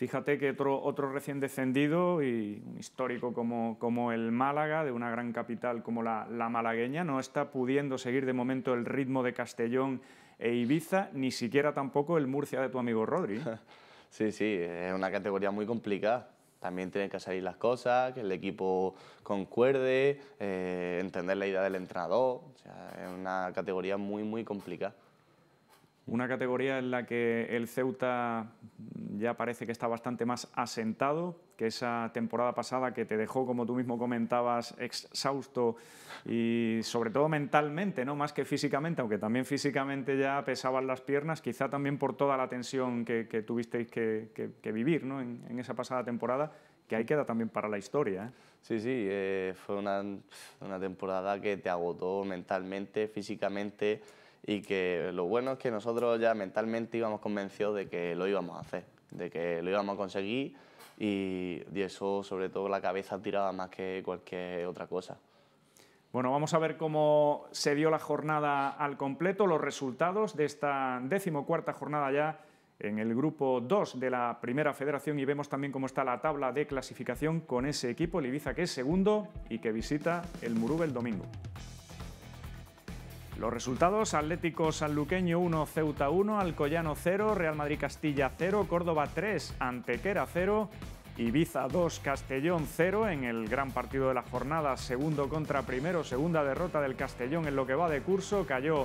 Fíjate que otro, otro recién descendido y un histórico como, el Málaga, de una gran capital como la, malagueña, no está pudiendo seguir de momento el ritmo de Castellón e Ibiza, ni siquiera tampoco el Murcia de tu amigo Rodri. <laughs> Sí, sí, es una categoría muy complicada. También tienen que salir las cosas, que el equipo concuerde, eh, entender la idea del entrenador. O es una categoría muy, muy complicada. Una categoría en la que el Ceuta ya parece que está bastante más asentado que esa temporada pasada que te dejó, como tú mismo comentabas, exhausto y sobre todo mentalmente, ¿no? más que físicamente, aunque también físicamente ya pesaban las piernas, quizá también por toda la tensión que, tuvisteis que, vivir en, esa pasada temporada que ahí queda también para la historia. ¿eh? Sí, sí, eh, fue una, temporada que te agotó mentalmente, físicamente, y que lo bueno es que nosotros ya mentalmente íbamos convencidos de que lo íbamos a hacer, de que lo íbamos a conseguir y, y eso sobre todo la cabeza tirada más que cualquier otra cosa. Bueno, vamos a ver cómo se dio la jornada al completo, los resultados de esta decimocuarta jornada ya en el grupo 2 de la Primera Federación y vemos también cómo está la tabla de clasificación con ese equipo, el Ibiza que es segundo y que visita el Murube el domingo. Los resultados, Atlético Sanluqueño 1, Ceuta 1, Alcoyano 0, Real Madrid Castilla 0, Córdoba 3, Antequera 0, Ibiza 2, Castellón 0 en el gran partido de la jornada, segundo contra primero, segunda derrota del Castellón en lo que va de curso, cayó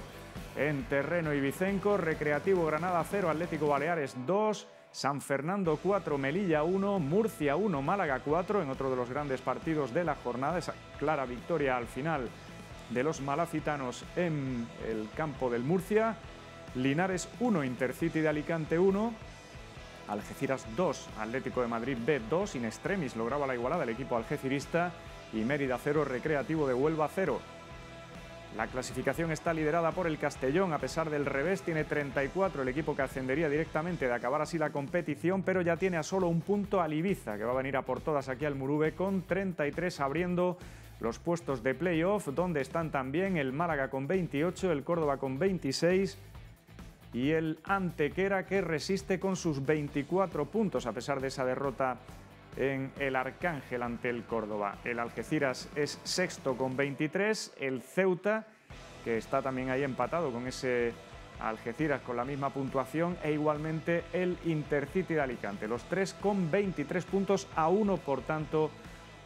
en terreno Ibicenco, Recreativo Granada 0, Atlético Baleares 2, San Fernando 4, Melilla 1, Murcia 1, Málaga 4, en otro de los grandes partidos de la jornada, esa clara victoria al final de los malacitanos en el campo del Murcia. Linares 1, Intercity de Alicante 1. Algeciras 2, Atlético de Madrid B 2, in extremis lograba la igualada el equipo algecirista y Mérida 0, Recreativo de Huelva 0. La clasificación está liderada por el Castellón, a pesar del revés tiene 34 el equipo que ascendería directamente de acabar así la competición, pero ya tiene a solo un punto al Ibiza, que va a venir a por todas aquí al Murube con 33 abriendo los puestos de playoff, donde están también el Málaga con 28, el Córdoba con 26 y el Antequera que resiste con sus 24 puntos a pesar de esa derrota en el Arcángel ante el Córdoba. El Algeciras es sexto con 23, el Ceuta que está también ahí empatado con ese Algeciras con la misma puntuación e igualmente el Intercity de Alicante, los tres con 23 puntos a uno por tanto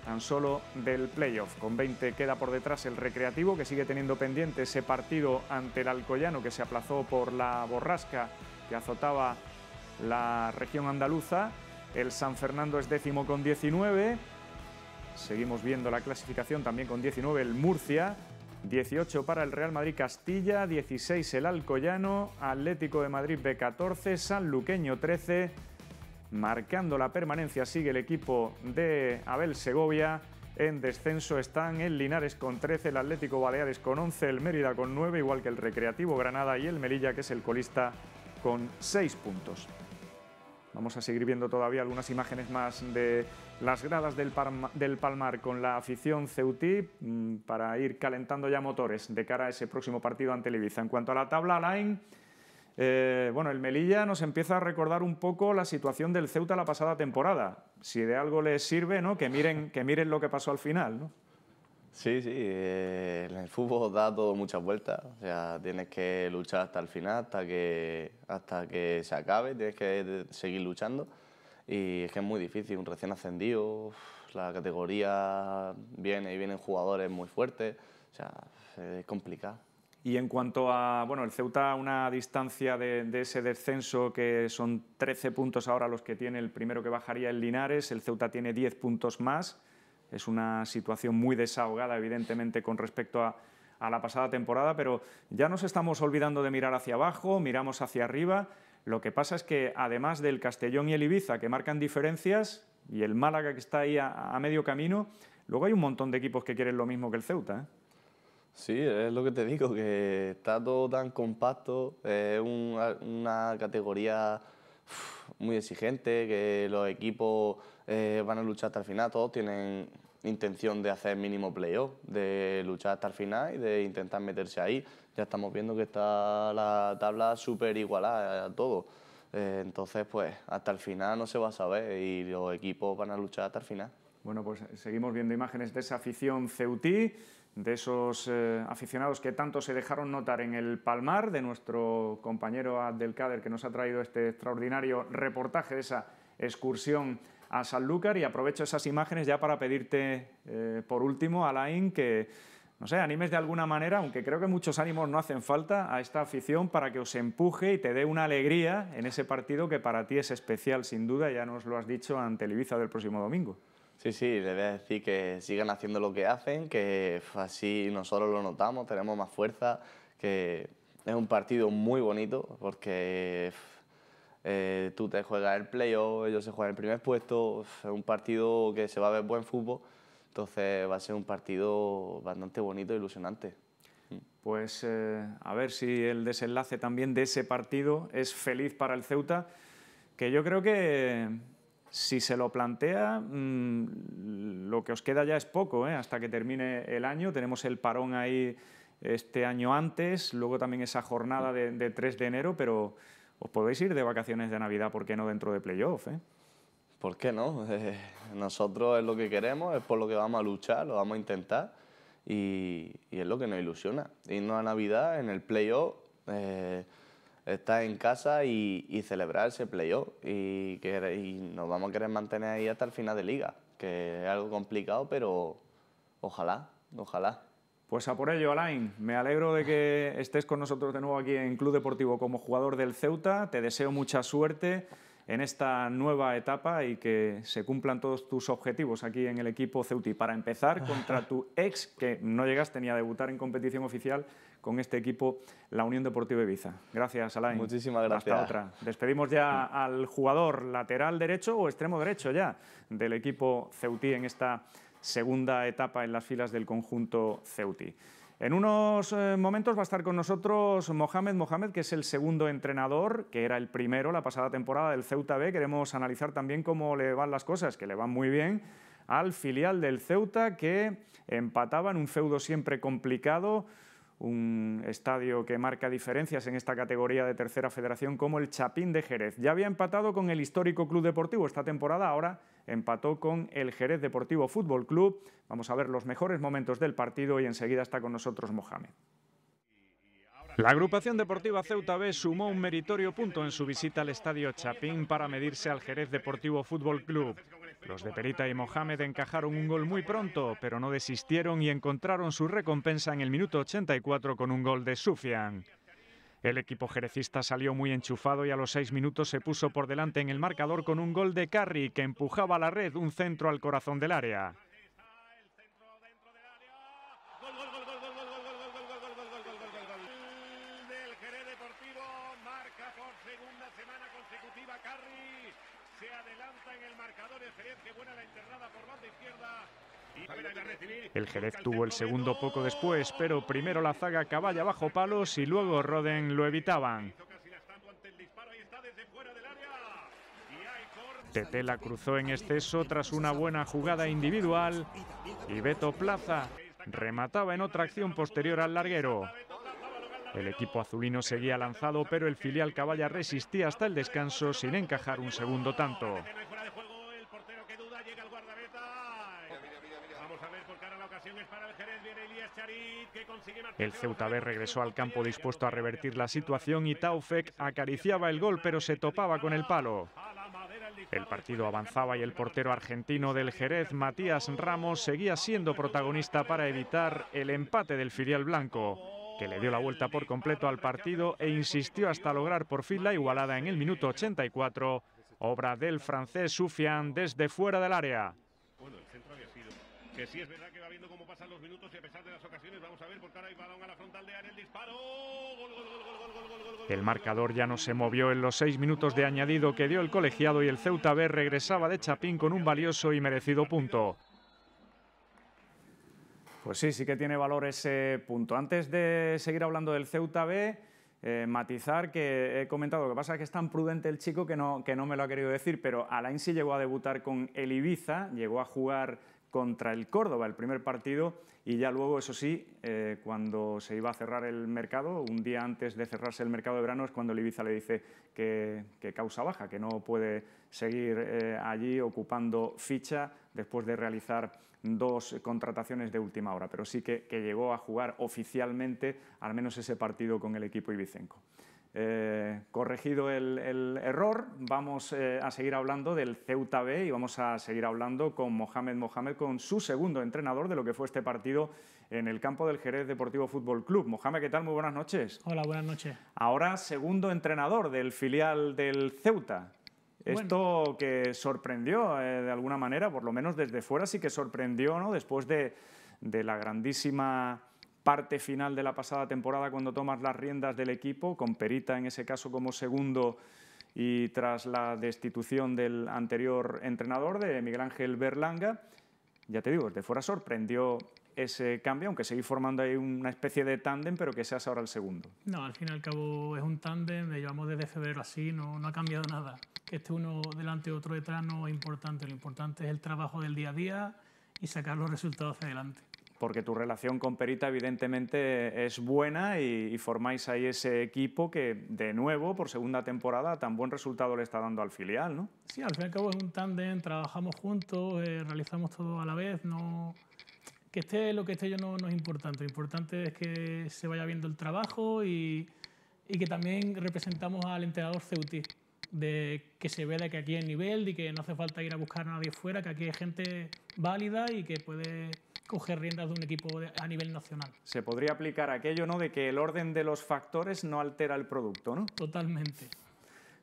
tan solo del playoff. Con 20 queda por detrás el Recreativo, que sigue teniendo pendiente ese partido ante el Alcoyano, que se aplazó por la borrasca que azotaba la región andaluza. El San Fernando es décimo con 19. Seguimos viendo la clasificación también con 19 el Murcia, 18 para el Real Madrid Castilla, 16 el Alcoyano, Atlético de Madrid B14, San Luqueño 13, marcando la permanencia sigue el equipo de Abel Segovia. En descenso están el Linares con 13, el Atlético Baleares con 11, el Mérida con 9, igual que el Recreativo Granada y el Melilla, que es el colista, con 6 puntos. Vamos a seguir viendo todavía algunas imágenes más de las gradas del, Palmar con la afición Ceutí mm, para ir calentando ya motores de cara a ese próximo partido ante el Ibiza. En cuanto a la tabla, Alain... Eh, bueno, el Melilla nos empieza a recordar un poco la situación del Ceuta la pasada temporada. Si de algo les sirve, ¿no? que, miren, que miren lo que pasó al final. ¿no? Sí, sí, eh, el fútbol da todo muchas vueltas, o sea, tienes que luchar hasta el final, hasta que, hasta que se acabe, tienes que seguir luchando y es que es muy difícil, un recién ascendido, la categoría viene y vienen jugadores muy fuertes, o sea, es complicado. Y en cuanto a, bueno, el Ceuta, una distancia de, ese descenso que son 13 puntos ahora los que tiene el primero que bajaría el Linares, el Ceuta tiene 10 puntos más, es una situación muy desahogada evidentemente con respecto a, la pasada temporada, pero ya nos estamos olvidando de mirar hacia abajo, miramos hacia arriba, lo que pasa es que además del Castellón y el Ibiza que marcan diferencias y el Málaga que está ahí a, medio camino, luego hay un montón de equipos que quieren lo mismo que el Ceuta. ¿eh? Sí, es lo que te digo, que está todo tan compacto, es una, categoría muy exigente, que los equipos eh, van a luchar hasta el final, todos tienen intención de hacer mínimo playoff, de luchar hasta el final y de intentar meterse ahí. Ya estamos viendo que está la tabla súper igualada a todo. Eh, entonces, pues hasta el final no se va a saber y los equipos van a luchar hasta el final. Bueno, pues seguimos viendo imágenes de esa afición ceutí de esos eh, aficionados que tanto se dejaron notar en el Palmar, de nuestro compañero Abdelkader que nos ha traído este extraordinario reportaje de esa excursión a Sanlúcar y aprovecho esas imágenes ya para pedirte eh, por último, Alain, que no sé, animes de alguna manera, aunque creo que muchos ánimos no hacen falta a esta afición para que os empuje y te dé una alegría en ese partido que para ti es especial, sin duda, ya nos lo has dicho ante el Ibiza del próximo domingo. Sí, sí, le voy a decir que sigan haciendo lo que hacen, que así nosotros lo notamos, tenemos más fuerza, que es un partido muy bonito porque eh, tú te juegas el playoff, ellos se juegan el primer puesto, es un partido que se va a ver buen fútbol, entonces va a ser un partido bastante bonito e ilusionante. Pues eh, a ver si el desenlace también de ese partido es feliz para el Ceuta, que yo creo que si se lo plantea, mm, lo que os queda ya es poco, ¿eh? hasta que termine el año. Tenemos el parón ahí este año antes, luego también esa jornada de, 3 de enero, pero os podéis ir de vacaciones de Navidad, ¿por qué no dentro de playoff? Eh? ¿Por qué no? <laughs> Eh, nosotros es lo que queremos, es por lo que vamos a luchar, lo vamos a intentar y, es lo que nos ilusiona. Irnos a Navidad en el playoff estar en casa y, celebrar ese playoff y, que, y nos vamos a querer mantener ahí hasta el final de liga, que es algo complicado, pero ojalá, ojalá. Pues a por ello, Alain. Me alegro de que estés con nosotros de nuevo aquí en Club Deportivo como jugador del Ceuta. Te deseo mucha suerte en esta nueva etapa y que se cumplan todos tus objetivos aquí en el equipo Ceuti. Para empezar, <laughs> contra tu ex, que no llegaste ni a debutar en competición oficial con este equipo, la Unión Deportiva Ibiza. Gracias, Alain. Muchísimas gracias. Hasta otra. Despedimos ya al jugador lateral derecho o extremo derecho ya del equipo Ceuti en esta segunda etapa en las filas del conjunto Ceuti. En unos eh, momentos va a estar con nosotros Mohamed Mohamed, que es el segundo entrenador, que era el primero la pasada temporada del Ceuta B. Queremos analizar también cómo le van las cosas, que le van muy bien al filial del Ceuta, que empataba en un feudo siempre complicado un estadio que marca diferencias en esta categoría de tercera federación como el Chapín de Jerez. Ya había empatado con el histórico Club Deportivo esta temporada, ahora empató con el Jerez Deportivo Fútbol Club. Vamos a ver los mejores momentos del partido y enseguida está con nosotros Mohamed. La agrupación deportiva Ceuta B sumó un meritorio punto en su visita al estadio Chapín para medirse al Jerez Deportivo Fútbol Club. Los de Perita y Mohamed encajaron un gol muy pronto, pero no desistieron y encontraron su recompensa en el minuto 84 con un gol de Sufian. El equipo jerecista salió muy enchufado y a los seis minutos se puso por delante en el marcador con un gol de Carri que empujaba a la red un centro al corazón del área. El Jerez tuvo el segundo poco después, pero primero la zaga caballa bajo palos y luego Roden lo evitaban. Tetela cruzó en exceso tras una buena jugada individual y Beto Plaza remataba en otra acción posterior al larguero. El equipo azulino seguía lanzado, pero el filial Caballa resistía hasta el descanso sin encajar un segundo tanto. El Ceuta B regresó al campo dispuesto a revertir la situación y Taufek acariciaba el gol pero se topaba con el palo. El partido avanzaba y el portero argentino del Jerez, Matías Ramos, seguía siendo protagonista para evitar el empate del filial blanco, que le dio la vuelta por completo al partido e insistió hasta lograr por fin la igualada en el minuto 84, obra del francés Sufian desde fuera del área. Que sí, es verdad que va viendo cómo pasan los minutos y a pesar de las ocasiones, vamos a ver, por cara hay balón a la frontal de el disparo. el marcador ya no se movió en los seis minutos de añadido que dio el colegiado y el Ceuta B regresaba de Chapín con un valioso y merecido punto. Pues sí, sí que tiene valor ese punto. Antes de seguir hablando del Ceuta B, eh, matizar que he comentado, lo que pasa es que es tan prudente el chico que no, que no me lo ha querido decir, pero Alain sí llegó a debutar con el Ibiza, llegó a jugar contra el Córdoba, el primer partido, y ya luego, eso sí, eh, cuando se iba a cerrar el mercado, un día antes de cerrarse el mercado de verano es cuando el Ibiza le dice que, causa baja, que no puede seguir eh, allí ocupando ficha después de realizar dos contrataciones de última hora, pero sí que, que llegó a jugar oficialmente al menos ese partido con el equipo ibicenco. Eh, corregido el, error, vamos eh, a seguir hablando del Ceuta B y vamos a seguir hablando con Mohamed Mohamed, con su segundo entrenador de lo que fue este partido en el campo del Jerez Deportivo Fútbol Club. Mohamed, ¿qué tal? Muy buenas noches. Hola, buenas noches. Ahora segundo entrenador del filial del Ceuta. Esto que sorprendió eh, de alguna manera, por lo menos desde fuera sí que sorprendió, ¿no? Después de la grandísima parte final de la pasada temporada cuando tomas las riendas del equipo, con Perita en ese caso como segundo y tras la destitución del anterior entrenador, de Miguel Ángel Berlanga. Ya te digo, de fuera sorprendió ese cambio, aunque seguís formando ahí una especie de tándem, pero que seas ahora el segundo. No, al fin y al cabo es un tándem, llevamos desde febrero así, no, no ha cambiado nada. Que esté uno delante o otro detrás no es importante, lo importante es el trabajo del día a día y sacar los resultados hacia adelante porque tu relación con Perita evidentemente es buena y, formáis ahí ese equipo que, de nuevo, por segunda temporada, tan buen resultado le está dando al filial, ¿no? Sí, al fin y al cabo es un tándem, trabajamos juntos, eh, realizamos todo a la vez, no... Que esté lo que esté yo no, no es importante, lo importante es que se vaya viendo el trabajo y, que también representamos al entrenador Ceuti, de que se vea que aquí hay nivel y que no hace falta ir a buscar a nadie fuera, que aquí hay gente válida y que puede coger riendas de un equipo a nivel nacional. Se podría aplicar aquello, ¿no? De que el orden de los factores no altera el producto, ¿no? Totalmente.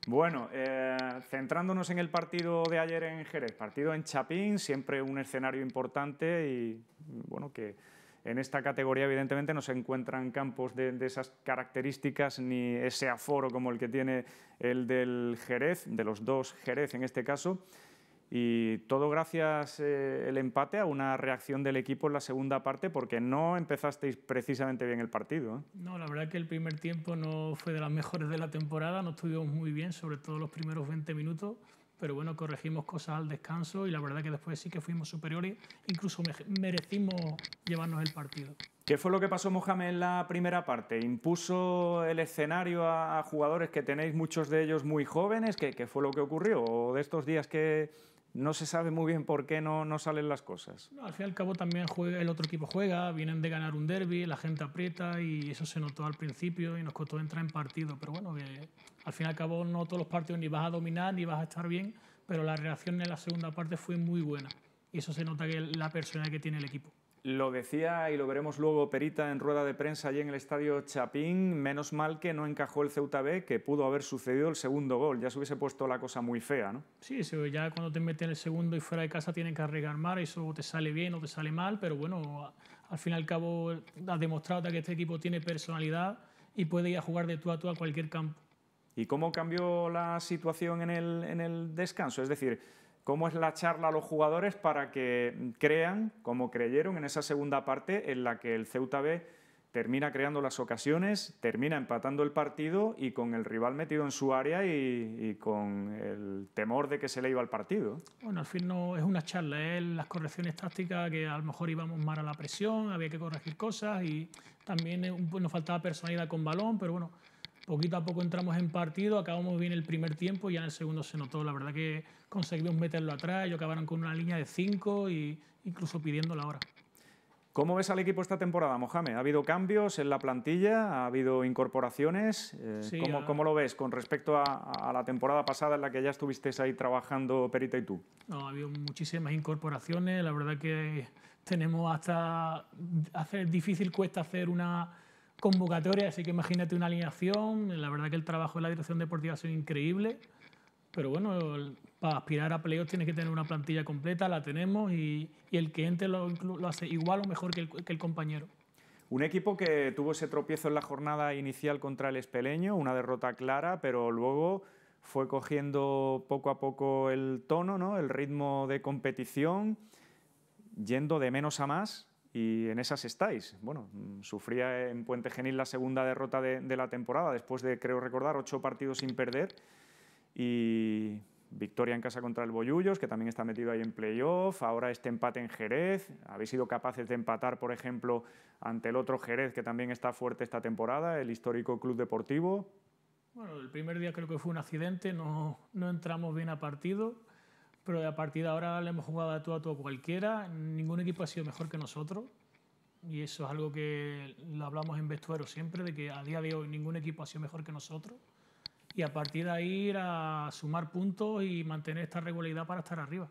Bueno, eh, centrándonos en el partido de ayer en Jerez, partido en Chapín, siempre un escenario importante y bueno, que en esta categoría evidentemente no se encuentran campos de, esas características ni ese aforo como el que tiene el del Jerez, de los dos Jerez en este caso. Y todo gracias al eh, el empate a una reacción del equipo en la segunda parte, porque no empezasteis precisamente bien el partido. ¿eh? No, la verdad es que el primer tiempo no fue de las mejores de la temporada, no estuvimos muy bien, sobre todo los primeros 20 minutos, pero bueno, corregimos cosas al descanso y la verdad que después sí que fuimos superiores, incluso merecimos llevarnos el partido. ¿Qué fue lo que pasó Mohamed en la primera parte? ¿Impuso el escenario a, jugadores que tenéis muchos de ellos muy jóvenes? ¿Qué, qué fue lo que ocurrió? ¿O de estos días que no se sabe muy bien por qué no, no salen las cosas. al fin y al cabo también juega, el otro equipo juega, vienen de ganar un derby, la gente aprieta y eso se notó al principio y nos costó entrar en partido. Pero bueno, que al fin y al cabo no todos los partidos ni vas a dominar ni vas a estar bien, pero la reacción en la segunda parte fue muy buena y eso se nota que la personalidad que tiene el equipo. Lo decía y lo veremos luego Perita en rueda de prensa allí en el estadio Chapín. Menos mal que no encajó el Ceuta B, que pudo haber sucedido el segundo gol. Ya se hubiese puesto la cosa muy fea, ¿no? Sí, ya cuando te en el segundo y fuera de casa tienen que mar más. Eso te sale bien o te sale mal, pero bueno, al fin y al cabo has demostrado que este equipo tiene personalidad y puede ir a jugar de tú a tú a cualquier campo. ¿Y cómo cambió la situación en el, en el descanso? Es decir, cómo es la charla a los jugadores para que crean, como creyeron en esa segunda parte en la que el Ceuta B termina creando las ocasiones, termina empatando el partido y con el rival metido en su área y, con el temor de que se le iba al partido. Bueno, al fin no es una charla, es las correcciones tácticas que a lo mejor íbamos mal a la presión, había que corregir cosas y también eh, nos faltaba personalidad con balón, pero bueno, poquito a poco entramos en partido, acabamos bien el primer tiempo y ya en el segundo se notó, la verdad que conseguimos meterlo atrás, y acabaron con una línea de 5 e incluso pidiendo la hora. ¿Cómo ves al equipo esta temporada, Mohamed? ¿Ha habido cambios en la plantilla? ¿Ha habido incorporaciones? Eh, ¿cómo, ¿cómo, lo ves con respecto a, la temporada pasada en la que ya estuvisteis ahí trabajando Perita y tú? No, ha habido muchísimas incorporaciones. La verdad que tenemos hasta... Hacer, difícil cuesta hacer una convocatoria, así que imagínate una alineación. La verdad que el trabajo de la dirección deportiva ha sido increíble. Pero bueno, para aspirar a playoffs tienes que tener una plantilla completa, la tenemos y, el que entre lo, hace igual o mejor que el, compañero. Un equipo que tuvo ese tropiezo en la jornada inicial contra el Espeleño, una derrota clara, pero luego fue cogiendo poco a poco el tono, ¿no? el ritmo de competición, yendo de menos a más y en esas estáis. Bueno, mm, sufría en Puente Genil la segunda derrota de la temporada, después de, creo recordar, ocho partidos sin perder y victoria en casa contra el Boyullos, que también está metido ahí en playoff, ahora este empate en Jerez, habéis sido capaces de empatar, por ejemplo, ante el otro Jerez, que también está fuerte esta temporada, el histórico Club Deportivo. Bueno, el primer día creo que fue un accidente, no, no entramos bien a partido, pero a partir de ahora le hemos jugado a todo a cualquiera, ningún equipo ha sido mejor que nosotros, y eso es algo que lo hablamos en vestuero siempre, de que a día de hoy ningún equipo ha sido mejor que nosotros y a partir de ahí ir a sumar puntos y mantener esta regularidad para estar arriba.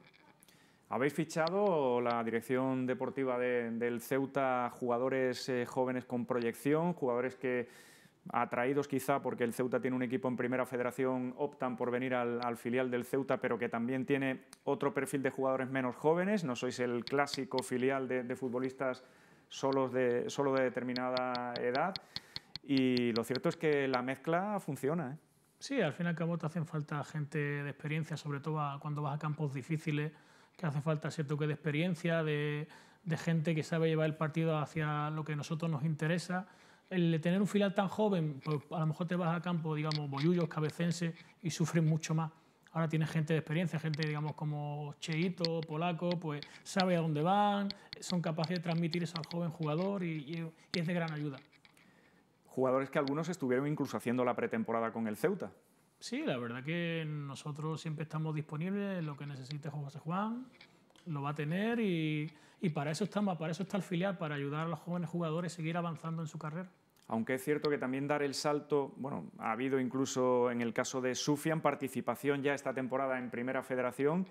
Habéis fichado la dirección deportiva del Ceuta jugadores eh, jóvenes con proyección, jugadores que atraídos quizá porque el Ceuta tiene un equipo en primera federación, optan por venir al, filial del Ceuta, pero que también tiene otro perfil de jugadores menos jóvenes, no sois el clásico filial de, futbolistas solos de, solo de determinada edad, y lo cierto es que la mezcla funciona. ¿eh? Sí, al fin y al cabo te hacen falta gente de experiencia, sobre todo cuando vas a campos difíciles, que hace falta cierto que de experiencia, de, gente que sabe llevar el partido hacia lo que a nosotros nos interesa. El tener un filial tan joven, pues a lo mejor te vas a campo, digamos, boyullos, cabecenses, y sufres mucho más. Ahora tienes gente de experiencia, gente, digamos, como Cheito, Polaco, pues sabe a dónde van, son capaces de transmitir eso al joven jugador y es de gran ayuda jugadores que algunos estuvieron incluso haciendo la pretemporada con el Ceuta. Sí, la verdad que nosotros siempre estamos disponibles, lo que necesite José Juan lo va a tener y, para eso estamos, para eso está el filial, para ayudar a los jóvenes jugadores a seguir avanzando en su carrera aunque es cierto que también dar el salto, bueno, ha habido incluso en el caso de Sufian participación ya esta temporada en Primera Federación,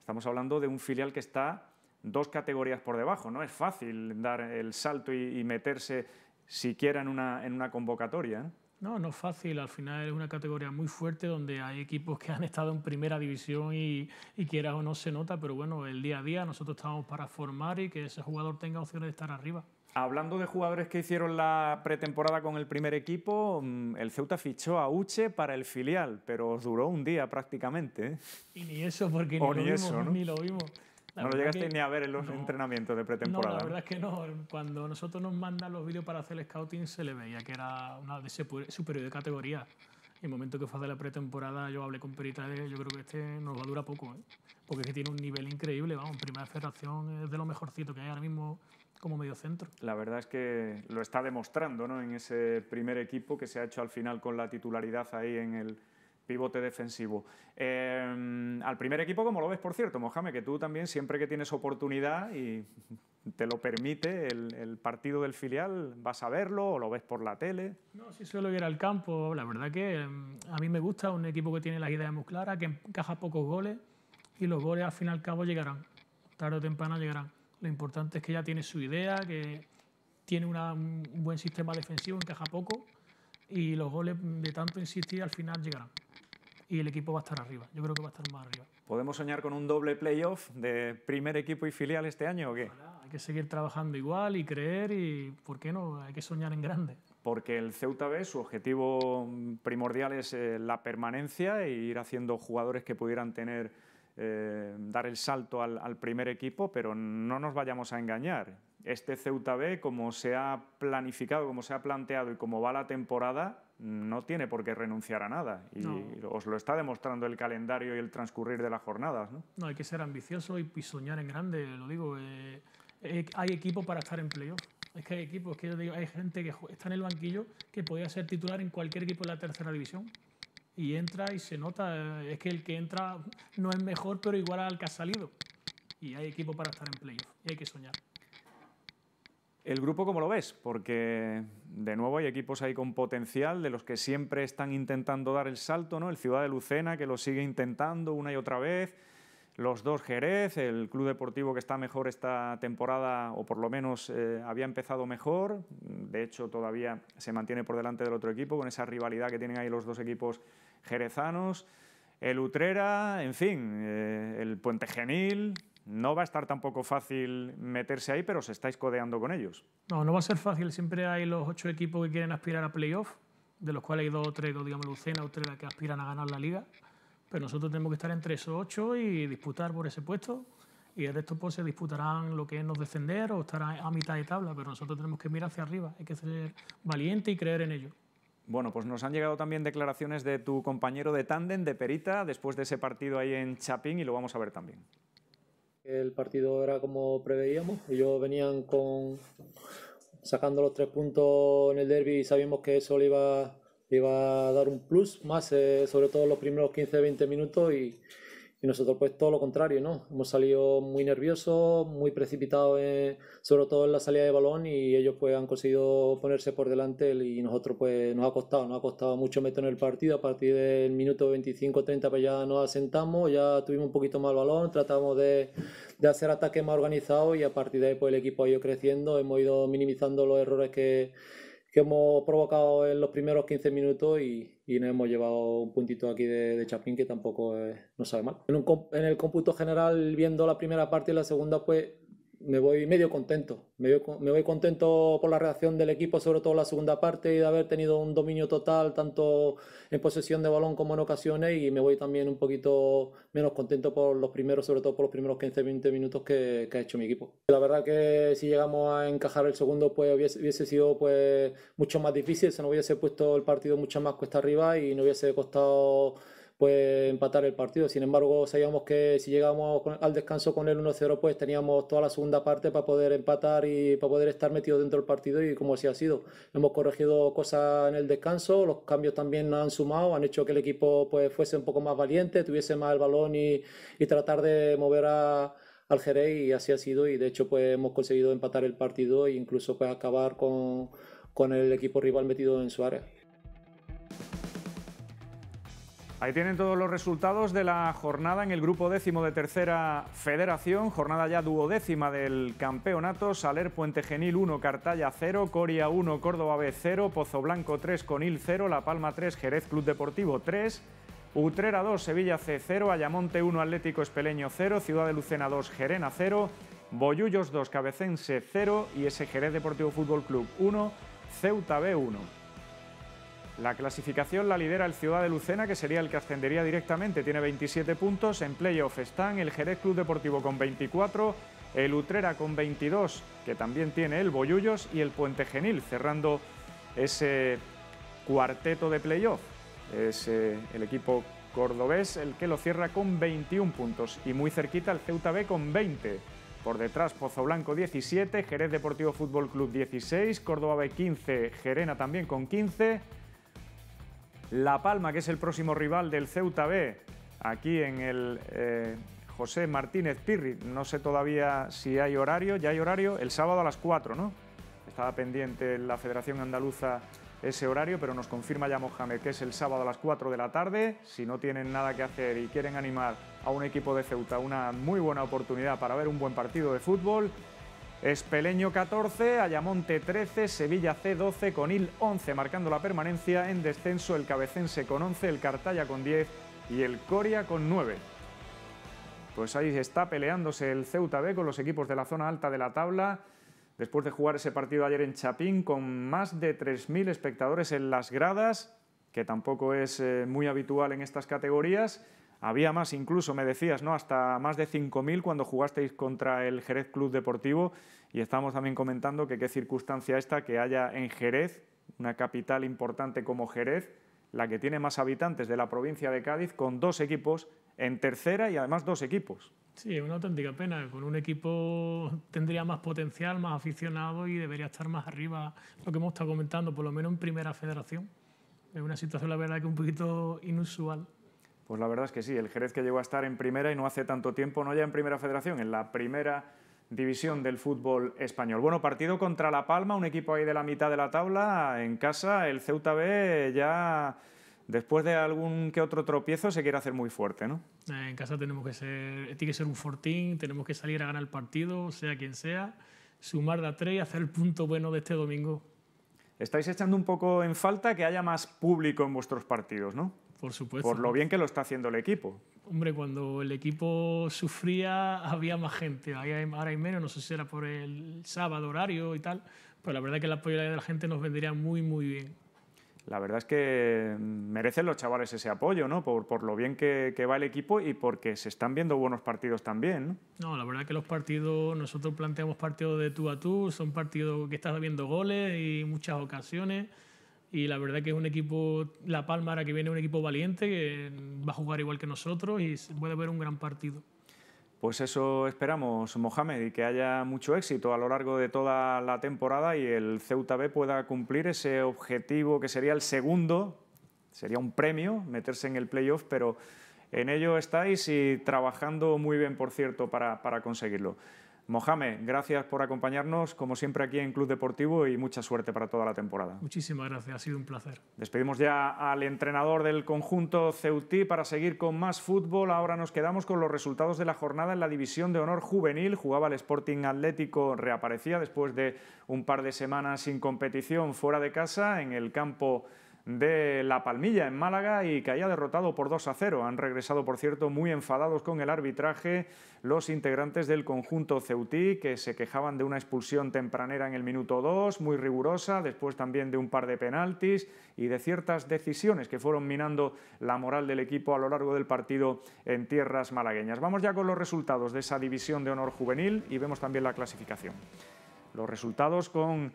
estamos hablando de un filial que está dos categorías por debajo, no es fácil dar el salto y meterse siquiera en una, en una convocatoria. ¿eh? No, no es fácil. Al final es una categoría muy fuerte donde hay equipos que han estado en primera división y, y quieras o no se nota, pero bueno, el día a día nosotros estamos para formar y que ese jugador tenga opciones de estar arriba. Hablando de jugadores que hicieron la pretemporada con el primer equipo, mm, el Ceuta fichó a Uche para el filial, pero duró un día prácticamente. ¿eh? Y ni eso, porque ni lo vimos no lo llegasteis ni a ver en los entrenamientos de pretemporada. No, la verdad es que no. Cuando nosotros nos mandan los vídeos para hacer el scouting se le veía que era una de superior de categoría. En el momento que fue de la pretemporada, yo hablé con Perita, yo creo que este nos va a durar poco, ¿eh? porque es que tiene un nivel increíble, vamos, primera federación es de lo mejorcito que hay ahora mismo como mediocentro. La verdad es que lo está demostrando, ¿no? En ese primer equipo que se ha hecho al final con la titularidad ahí en el, pivote defensivo. Em, al primer equipo, como lo ves, por cierto, Mohamed, que tú también siempre que tienes oportunidad y te lo permite el, partido del filial, vas a verlo o lo ves por la tele. No, si suelo ir al campo. La verdad que em, a mí me gusta un equipo que tiene las ideas muy claras, que encaja pocos goles y los goles al fin y al cabo llegarán. Tarde o temprano llegarán. Lo importante es que ya tiene su idea, que tiene un buen sistema defensivo, encaja poco y los goles de tanto insistir al final llegarán. Y el equipo va a estar arriba, yo creo que va a estar más arriba. ¿Podemos soñar con un doble playoff de primer equipo y filial este año o qué? hay que seguir trabajando igual y creer y, ¿por qué no? Hay que soñar en grande. Porque el Ceuta B, su objetivo primordial es eh, la permanencia e ir haciendo jugadores que pudieran tener eh, dar el salto al, al, primer equipo, pero no nos vayamos a engañar este Ceuta B, como se ha planificado, como se ha planteado y como va la temporada, no tiene por qué renunciar a nada. Y os lo está demostrando el calendario y el transcurrir de las jornadas. No, no hay que ser ambicioso y, soñar en grande, lo digo. Eh, eh, hay equipo para estar en playoff. Es que hay equipos, es que hay gente que está en el banquillo que podía ser titular en cualquier equipo de la tercera división. Y entra y se nota. Eh, es que el que entra no es mejor, pero igual al que ha salido. Y hay equipo para estar en playoff. Y hay que soñar. ¿El grupo cómo lo ves? Porque de nuevo hay equipos ahí con potencial, de los que siempre están intentando dar el salto, ¿no? El Ciudad de Lucena, que lo sigue intentando una y otra vez, los dos Jerez, el Club Deportivo que está mejor esta temporada, o por lo menos eh, había empezado mejor, de hecho todavía se mantiene por delante del otro equipo, con esa rivalidad que tienen ahí los dos equipos jerezanos, el Utrera, en fin, eh, el Puente Genil, no va a estar tampoco fácil meterse ahí, pero se estáis codeando con ellos. No, no va a ser fácil. Siempre hay los ocho equipos que quieren aspirar a playoff, de los cuales hay dos o tres, digamos, Lucena o que aspiran a ganar la liga. Pero nosotros tenemos que estar entre esos ocho y disputar por ese puesto. Y el resto pues, se disputarán lo que es nos defender o estar a, mitad de tabla, pero nosotros tenemos que mirar hacia arriba, hay que ser valiente y creer en ello. Bueno, pues nos han llegado también declaraciones de tu compañero de tándem, de Perita, después de ese partido ahí en Chapín y lo vamos a ver también. El partido era como preveíamos. Ellos venían con sacando los tres puntos en el derby y sabíamos que eso le iba, a dar un plus más, eh, sobre todo los primeros 15-20 minutos y y nosotros pues todo lo contrario, ¿no? Hemos salido muy nerviosos, muy precipitados, eh, sobre todo en la salida de balón y ellos pues han conseguido ponerse por delante y nosotros pues nos ha costado, nos ha costado mucho meter en el partido. A partir del minuto 25-30 pues ya nos asentamos, ya tuvimos un poquito más balón, tratamos de, de hacer ataques más organizados y a partir de ahí pues el equipo ha ido creciendo, hemos ido minimizando los errores que que hemos provocado en los primeros 15 minutos y, nos hemos llevado un puntito aquí de, Chapín que tampoco no sabe mal. En, en, el cómputo general, viendo la primera parte y la segunda, pues me voy medio contento. Me voy, contento por la reacción del equipo, sobre todo la segunda parte, y de haber tenido un dominio total, tanto en posesión de balón como en ocasiones, y me voy también un poquito menos contento por los primeros, sobre todo por los primeros 15-20 minutos que, ha hecho mi equipo. La verdad que si llegamos a encajar el segundo, pues hubiese, sido pues, mucho más difícil, se nos hubiese puesto el partido mucho más cuesta arriba y no hubiese costado pues empatar el partido. Sin embargo, sabíamos que si llegábamos al descanso con el 1-0, pues teníamos toda la segunda parte para poder empatar y para poder estar metidos dentro del partido y como así ha sido. Hemos corregido cosas en el descanso, los cambios también han sumado, han hecho que el equipo pues fuese un poco más valiente, tuviese más el balón y, y tratar de mover a al Jerez y así ha sido y de hecho pues hemos conseguido empatar el partido e incluso pues acabar con, con el equipo rival metido en su área. Ahí tienen todos los resultados de la jornada en el grupo décimo de tercera federación, jornada ya duodécima del campeonato, Saler Puente Genil 1, Cartalla 0, Coria 1, Córdoba B 0, Pozo Blanco 3, Conil 0, La Palma 3, Jerez Club Deportivo 3, Utrera 2, Sevilla C 0, Ayamonte 1, Atlético Espeleño 0, Ciudad de Lucena 2, Gerena 0, Boyullos 2, Cabecense 0 y ese Jerez Deportivo Fútbol Club 1, Ceuta B 1. La clasificación la lidera el Ciudad de Lucena, que sería el que ascendería directamente. Tiene 27 puntos. En playoff están el Jerez Club Deportivo con 24, el Utrera con 22, que también tiene el Boyullos, y el Puente Genil, cerrando ese cuarteto de playoff. Es eh, el equipo cordobés el que lo cierra con 21 puntos y muy cerquita el Ceuta B con 20. Por detrás Pozo Blanco 17, Jerez Deportivo Fútbol Club 16, Córdoba B 15, Gerena también con 15. La Palma, que es el próximo rival del Ceuta B, aquí en el eh, José Martínez Pirri. No sé todavía si hay horario, ya hay horario, el sábado a las 4, ¿no? Estaba pendiente la Federación Andaluza ese horario, pero nos confirma ya Mohamed que es el sábado a las 4 de la tarde. Si no tienen nada que hacer y quieren animar a un equipo de Ceuta, una muy buena oportunidad para ver un buen partido de fútbol, Espeleño 14, Ayamonte 13, Sevilla C 12, con Il 11 marcando la permanencia, en descenso el Cabecense con 11, el Cartaya con 10 y el Coria con 9. Pues ahí está peleándose el Ceuta B con los equipos de la zona alta de la tabla, después de jugar ese partido ayer en Chapín con más de 3.000 espectadores en las gradas, que tampoco es eh, muy habitual en estas categorías, había más incluso, me decías, ¿no? Hasta más de 5.000 cuando jugasteis contra el Jerez Club Deportivo y estábamos también comentando que qué circunstancia esta que haya en Jerez, una capital importante como Jerez, la que tiene más habitantes de la provincia de Cádiz, con dos equipos en tercera y además dos equipos. Sí, una auténtica pena. Con un equipo tendría más potencial, más aficionado y debería estar más arriba, lo que hemos estado comentando, por lo menos en primera federación. Es una situación, la verdad, que un poquito inusual. Pues la verdad es que sí, el Jerez que llegó a estar en primera y no hace tanto tiempo, no ya en primera federación, en la primera división del fútbol español. Bueno, partido contra La Palma, un equipo ahí de la mitad de la tabla, en casa, el Ceuta B ya después de algún que otro tropiezo se quiere hacer muy fuerte, ¿no? Eh, en casa tenemos que ser, tiene que ser un fortín, tenemos que salir a ganar el partido, sea quien sea, sumar de a tres y hacer el punto bueno de este domingo. Estáis echando un poco en falta que haya más público en vuestros partidos, ¿no? Por supuesto. Por lo bien que lo está haciendo el equipo. Hombre, cuando el equipo sufría había más gente, ahora hay menos, no sé si era por el sábado horario y tal, pero la verdad es que el apoyo de la gente nos vendría muy, muy bien. La verdad es que merecen los chavales ese apoyo, ¿no? Por, por lo bien que, que, va el equipo y porque se están viendo buenos partidos también, ¿no? la verdad es que los partidos, nosotros planteamos partidos de tú a tú, son partidos que estás viendo goles y muchas ocasiones y la verdad que es un equipo, La Palma ahora que viene un equipo valiente, que va a jugar igual que nosotros y puede haber un gran partido. Pues eso esperamos, Mohamed, y que haya mucho éxito a lo largo de toda la temporada y el Ceuta B pueda cumplir ese objetivo que sería el segundo, sería un premio meterse en el playoff, pero en ello estáis y trabajando muy bien, por cierto, para, para conseguirlo. Mohamed, gracias por acompañarnos, como siempre, aquí en Club Deportivo y mucha suerte para toda la temporada. Muchísimas gracias, ha sido un placer. Despedimos ya al entrenador del conjunto Ceutí para seguir con más fútbol. Ahora nos quedamos con los resultados de la jornada en la División de Honor Juvenil. Jugaba el Sporting Atlético, reaparecía después de un par de semanas sin competición fuera de casa en el campo de La Palmilla en Málaga y que haya derrotado por 2 a 0. Han regresado, por cierto, muy enfadados con el arbitraje los integrantes del conjunto Ceutí, que se quejaban de una expulsión tempranera en el minuto 2, muy rigurosa, después también de un par de penaltis y de ciertas decisiones que fueron minando la moral del equipo a lo largo del partido en tierras malagueñas. Vamos ya con los resultados de esa división de honor juvenil y vemos también la clasificación. Los resultados con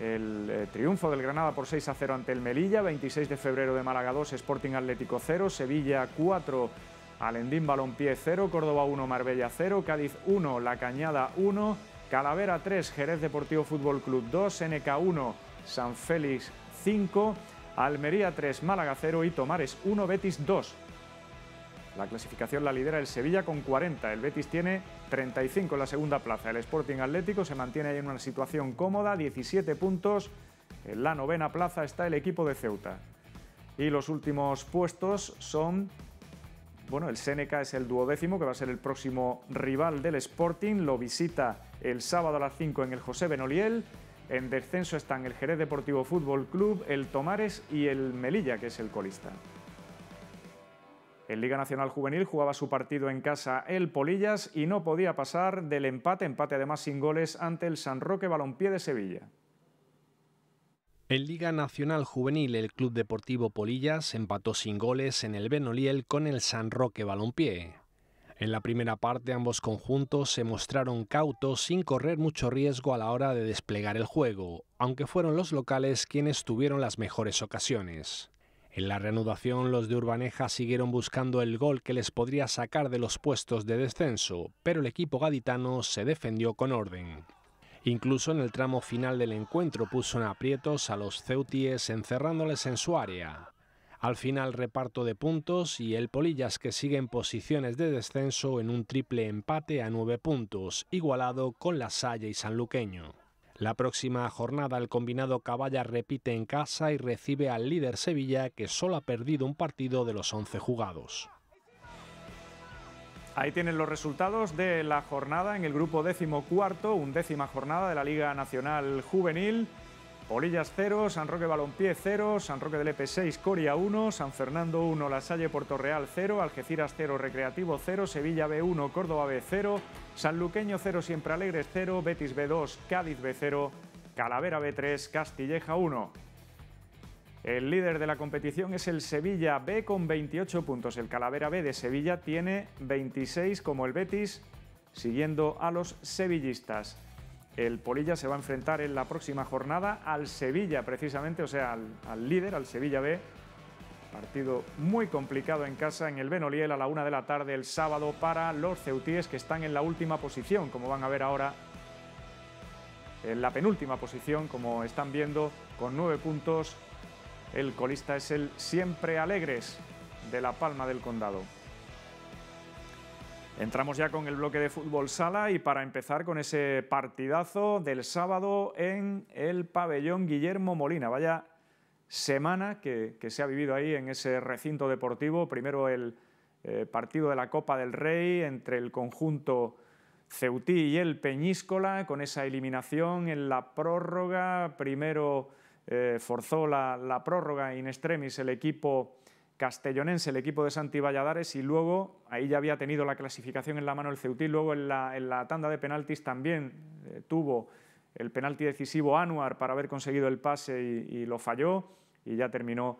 el eh, triunfo del Granada por 6 a 0 ante el Melilla, 26 de febrero de Málaga 2, Sporting Atlético 0, Sevilla 4, Alendín Balompié 0, Córdoba 1, Marbella 0, Cádiz 1, La Cañada 1, Calavera 3, Jerez Deportivo Fútbol Club 2, NK 1, San Félix 5, Almería 3, Málaga 0 y Tomares 1, Betis 2. La clasificación la lidera el Sevilla con 40, el Betis tiene 35 en la segunda plaza. El Sporting Atlético se mantiene ahí en una situación cómoda, 17 puntos. En la novena plaza está el equipo de Ceuta. Y los últimos puestos son bueno, el Seneca es el duodécimo, que va a ser el próximo rival del Sporting. Lo visita el sábado a las 5 en el José Benoliel. En descenso están el Jerez Deportivo Fútbol Club, el Tomares y el Melilla, que es el colista. En Liga Nacional Juvenil jugaba su partido en casa el Polillas y no podía pasar del empate, empate además sin goles, ante el San Roque Balompié de Sevilla. En Liga Nacional Juvenil, el Club Deportivo Polillas empató sin goles en el Benoliel con el San Roque Balompié. En la primera parte ambos conjuntos se mostraron cautos sin correr mucho riesgo a la hora de desplegar el juego, aunque fueron los locales quienes tuvieron las mejores ocasiones. En la reanudación, los de Urbaneja siguieron buscando el gol que les podría sacar de los puestos de descenso, pero el equipo gaditano se defendió con orden. Incluso en el tramo final del encuentro puso en aprietos a los ceutíes encerrándoles en su área. Al final reparto de puntos y el Polillas que sigue en posiciones de descenso en un triple empate a nueve puntos, igualado con la Salle y Sanluqueño. La próxima jornada el combinado Caballa repite en casa y recibe al líder Sevilla que solo ha perdido un partido de los 11 jugados. Ahí tienen los resultados de la jornada en el grupo décimo cuarto, undécima jornada de la Liga Nacional Juvenil. Polillas 0, San Roque Balompié 0, San Roque del EP6, Coria 1, San Fernando 1, La Salle Puerto Real 0, Algeciras 0, Recreativo 0, Sevilla B1, Córdoba B0, San Luqueño 0, Siempre Alegres 0, Betis B2, Cádiz B0, Calavera B3, Castilleja 1. El líder de la competición es el Sevilla B con 28 puntos. El Calavera B de Sevilla tiene 26 como el Betis, siguiendo a los sevillistas. El Polilla se va a enfrentar en la próxima jornada al Sevilla, precisamente, o sea, al, líder, al Sevilla B. Partido muy complicado en casa en el Benoliel a la una de la tarde el sábado para los ceutíes que están en la última posición, como van a ver ahora en la penúltima posición, como están viendo, con nueve puntos. El colista es el siempre alegres de La Palma del Condado. Entramos ya con el bloque de fútbol sala y para empezar con ese partidazo del sábado en el pabellón Guillermo Molina. Vaya semana que, se ha vivido ahí en ese recinto deportivo. Primero el eh, partido de la Copa del Rey entre el conjunto Ceutí y el Peñíscola con esa eliminación en la prórroga. Primero eh, forzó la prórroga in extremis el equipo Castellonense, el equipo de Santi Valladares, y luego, ahí ya había tenido la clasificación en la mano el Ceutí, luego en la, tanda de penaltis también eh, tuvo el penalti decisivo Anuar para haber conseguido el pase y, y, lo falló, y ya terminó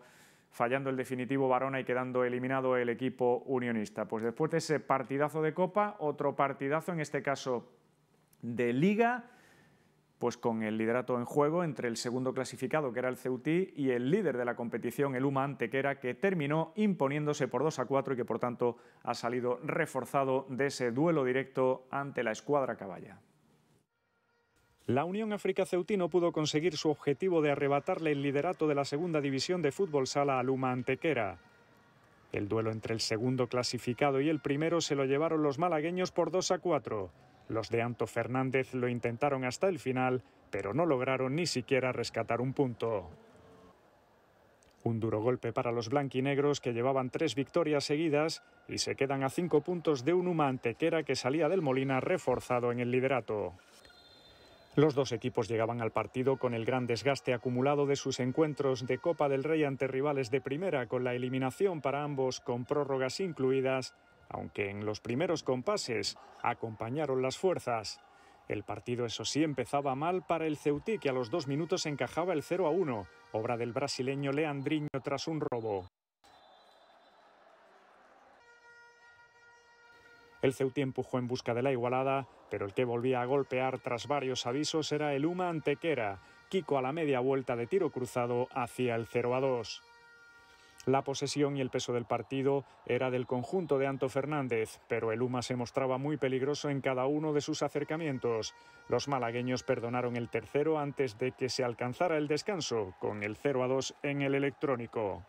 fallando el definitivo Barona y quedando eliminado el equipo unionista. Pues después de ese partidazo de Copa, otro partidazo, en este caso de Liga, pues con el liderato en juego entre el segundo clasificado, que era el Ceutí, y el líder de la competición, el UMA Antequera, que terminó imponiéndose por 2 a 4 y que por tanto ha salido reforzado de ese duelo directo ante la escuadra caballa. La Unión África Ceutí no pudo conseguir su objetivo de arrebatarle el liderato de la segunda división de fútbol sala al UMA Antequera. El duelo entre el segundo clasificado y el primero se lo llevaron los malagueños por 2 a 4. Los de Anto Fernández lo intentaron hasta el final, pero no lograron ni siquiera rescatar un punto. Un duro golpe para los blanquinegros que llevaban tres victorias seguidas y se quedan a cinco puntos de un que era que salía del Molina reforzado en el liderato. Los dos equipos llegaban al partido con el gran desgaste acumulado de sus encuentros de Copa del Rey ante rivales de primera, con la eliminación para ambos con prórrogas incluidas aunque en los primeros compases acompañaron las fuerzas. El partido, eso sí, empezaba mal para el Ceutí, que a los dos minutos encajaba el 0 a 1, obra del brasileño Leandriño tras un robo. El Ceutí empujó en busca de la igualada, pero el que volvía a golpear tras varios avisos era el Uma Antequera, Kiko a la media vuelta de tiro cruzado hacia el 0 a 2. La posesión y el peso del partido era del conjunto de Anto Fernández, pero el UMA se mostraba muy peligroso en cada uno de sus acercamientos. Los malagueños perdonaron el tercero antes de que se alcanzara el descanso, con el 0 a 2 en el electrónico.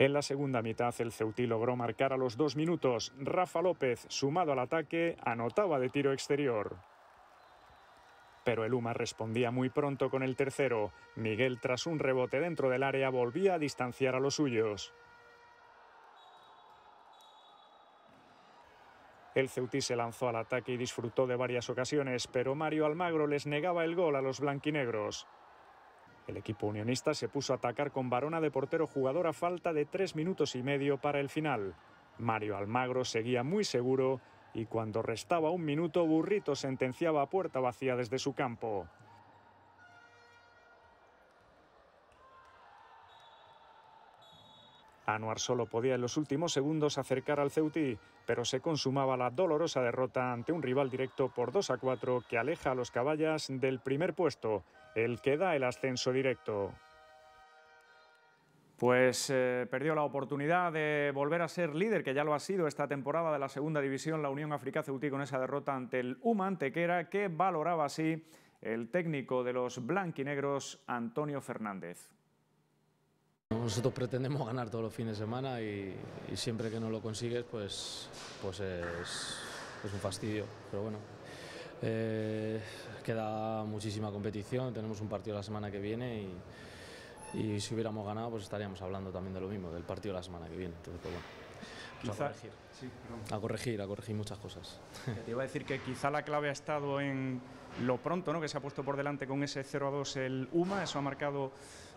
En la segunda mitad el Ceutí logró marcar a los dos minutos. Rafa López, sumado al ataque, anotaba de tiro exterior pero el Uma respondía muy pronto con el tercero. Miguel, tras un rebote dentro del área, volvía a distanciar a los suyos. El Ceutí se lanzó al ataque y disfrutó de varias ocasiones, pero Mario Almagro les negaba el gol a los blanquinegros. El equipo unionista se puso a atacar con varona de portero jugador a falta de tres minutos y medio para el final. Mario Almagro seguía muy seguro y cuando restaba un minuto Burrito sentenciaba a puerta vacía desde su campo. Anuar solo podía en los últimos segundos acercar al Ceutí, pero se consumaba la dolorosa derrota ante un rival directo por 2 a 4 que aleja a los caballas del primer puesto, el que da el ascenso directo pues eh, perdió la oportunidad de volver a ser líder, que ya lo ha sido esta temporada de la segunda división, la Unión África Ceutí con esa derrota ante el Uman Tequera... que valoraba así el técnico de los blanquinegros, Antonio Fernández. Nosotros pretendemos ganar todos los fines de semana y, siempre que no lo consigues, pues, pues es, un fastidio. Pero bueno, eh, queda muchísima competición, tenemos un partido la semana que viene y y si hubiéramos ganado pues estaríamos hablando también de lo mismo, del partido la semana que viene. Entonces, pues bueno, a, corregir. Sí, a corregir, muchas cosas. Te iba a decir que quizá la clave ha estado en lo pronto, ¿no? que se ha puesto por delante con ese 0 a 2 el UMA, eso ha marcado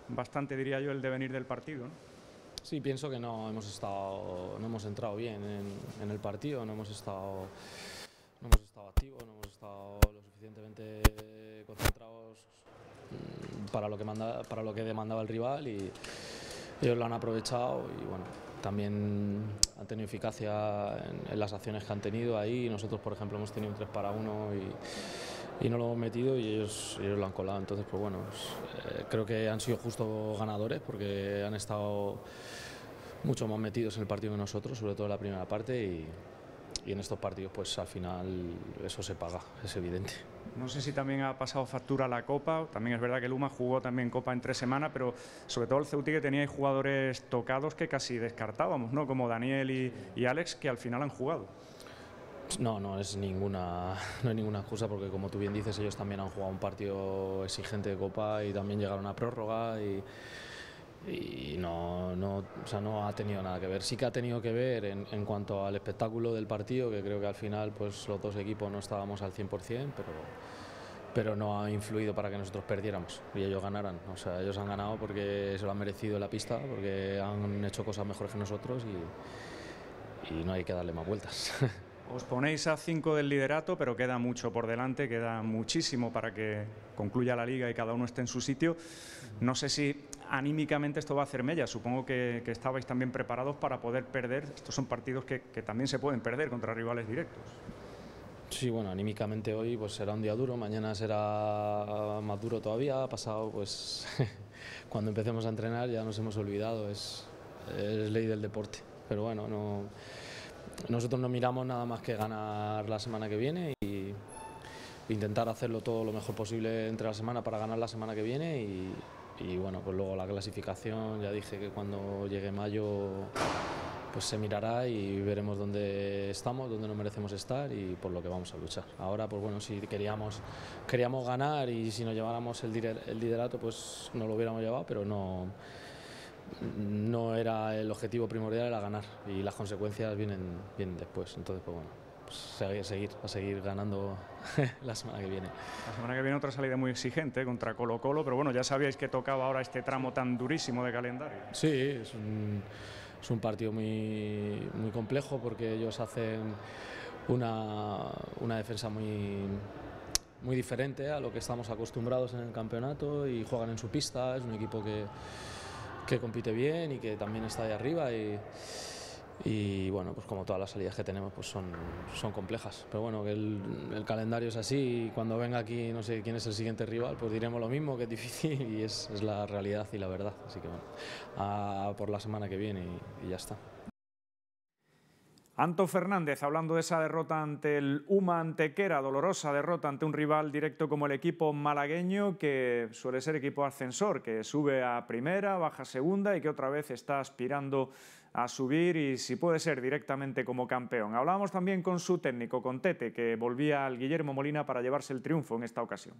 bastante, diría yo, el devenir del partido. ¿no? Sí, pienso que no hemos estado, no hemos entrado bien en, el partido, no hemos estado no hemos estado activos, no hemos estado lo suficientemente concentrados para lo que, manda, para lo que demandaba el rival y ellos lo han aprovechado y bueno, también han tenido eficacia en, las acciones que han tenido ahí. Nosotros, por ejemplo, hemos tenido un 3 para 1 y, no lo hemos metido y ellos, lo han colado. Entonces, pues bueno, pues, eh, creo que han sido justo ganadores porque han estado mucho más metidos en el partido que nosotros, sobre todo en la primera parte y, y en estos partidos pues al final eso se paga, es evidente. No sé si también ha pasado factura la Copa, también es verdad que Luma jugó también Copa en tres semanas, pero sobre todo el Ceuti que tenía jugadores tocados que casi descartábamos, ¿no? como Daniel y, y Alex que al final han jugado. No, no es ninguna, <laughs> no hay ninguna excusa porque como tú bien dices ellos también han jugado un partido exigente de Copa y también llegaron a prórroga y y no, no, o sea, no ha tenido nada que ver. Sí que ha tenido que ver en, cuanto al espectáculo del partido, que creo que al final pues, los dos equipos no estábamos al 100%, pero, pero no ha influido para que nosotros perdiéramos y ellos ganaran. O sea, ellos han ganado porque se lo han merecido en la pista, porque han hecho cosas mejores que nosotros y, y no hay que darle más vueltas. <laughs> Os ponéis a 5 del liderato, pero queda mucho por delante, queda muchísimo para que concluya la liga y cada uno esté en su sitio. No sé si anímicamente esto va a hacer mella. Supongo que, que estabais también preparados para poder perder. Estos son partidos que, también se pueden perder contra rivales directos. Sí, bueno, anímicamente hoy pues será un día duro, mañana será ah, más duro todavía, pasado pues <laughs> cuando empecemos a entrenar ya nos hemos olvidado, es, es ley del deporte. Pero bueno, no, nosotros no miramos nada más que ganar la semana que viene y intentar hacerlo todo lo mejor posible entre la semana para ganar la semana que viene y, y bueno, pues luego la clasificación, ya dije que cuando llegue mayo pues se mirará y veremos dónde estamos, dónde nos merecemos estar y por lo que vamos a luchar. Ahora, pues bueno, si queríamos, queríamos ganar y si nos lleváramos el liderato, pues no lo hubiéramos llevado, pero no, no era el objetivo primordial, era ganar y las consecuencias vienen, vienen después. Entonces, pues bueno seguir, a seguir ganando <laughs> la semana que viene. La semana que viene otra salida muy exigente contra Colo Colo, pero bueno, ya sabíais que tocaba ahora este tramo tan durísimo de calendario. Sí, es un, partido muy, muy complejo porque ellos hacen una, una defensa muy, muy diferente a lo que estamos acostumbrados en el campeonato y juegan en su pista, es un equipo que, que compite bien y que también está ahí arriba. y y bueno, pues como todas las salidas que tenemos pues son, son complejas, pero bueno, el, calendario es así y cuando venga aquí no sé quién es el siguiente rival, pues diremos lo mismo, que es difícil <laughs> y es, es la realidad y la verdad, así que bueno, por la semana que viene y, y ya está. Anto Fernández, hablando de esa derrota ante el UMA Antequera, dolorosa derrota ante un rival directo como el equipo malagueño, que suele ser equipo ascensor, que sube a primera, baja a segunda y que otra vez está aspirando a subir y si puede ser directamente como campeón. Hablábamos también con su técnico, con Tete, que volvía al Guillermo Molina para llevarse el triunfo en esta ocasión.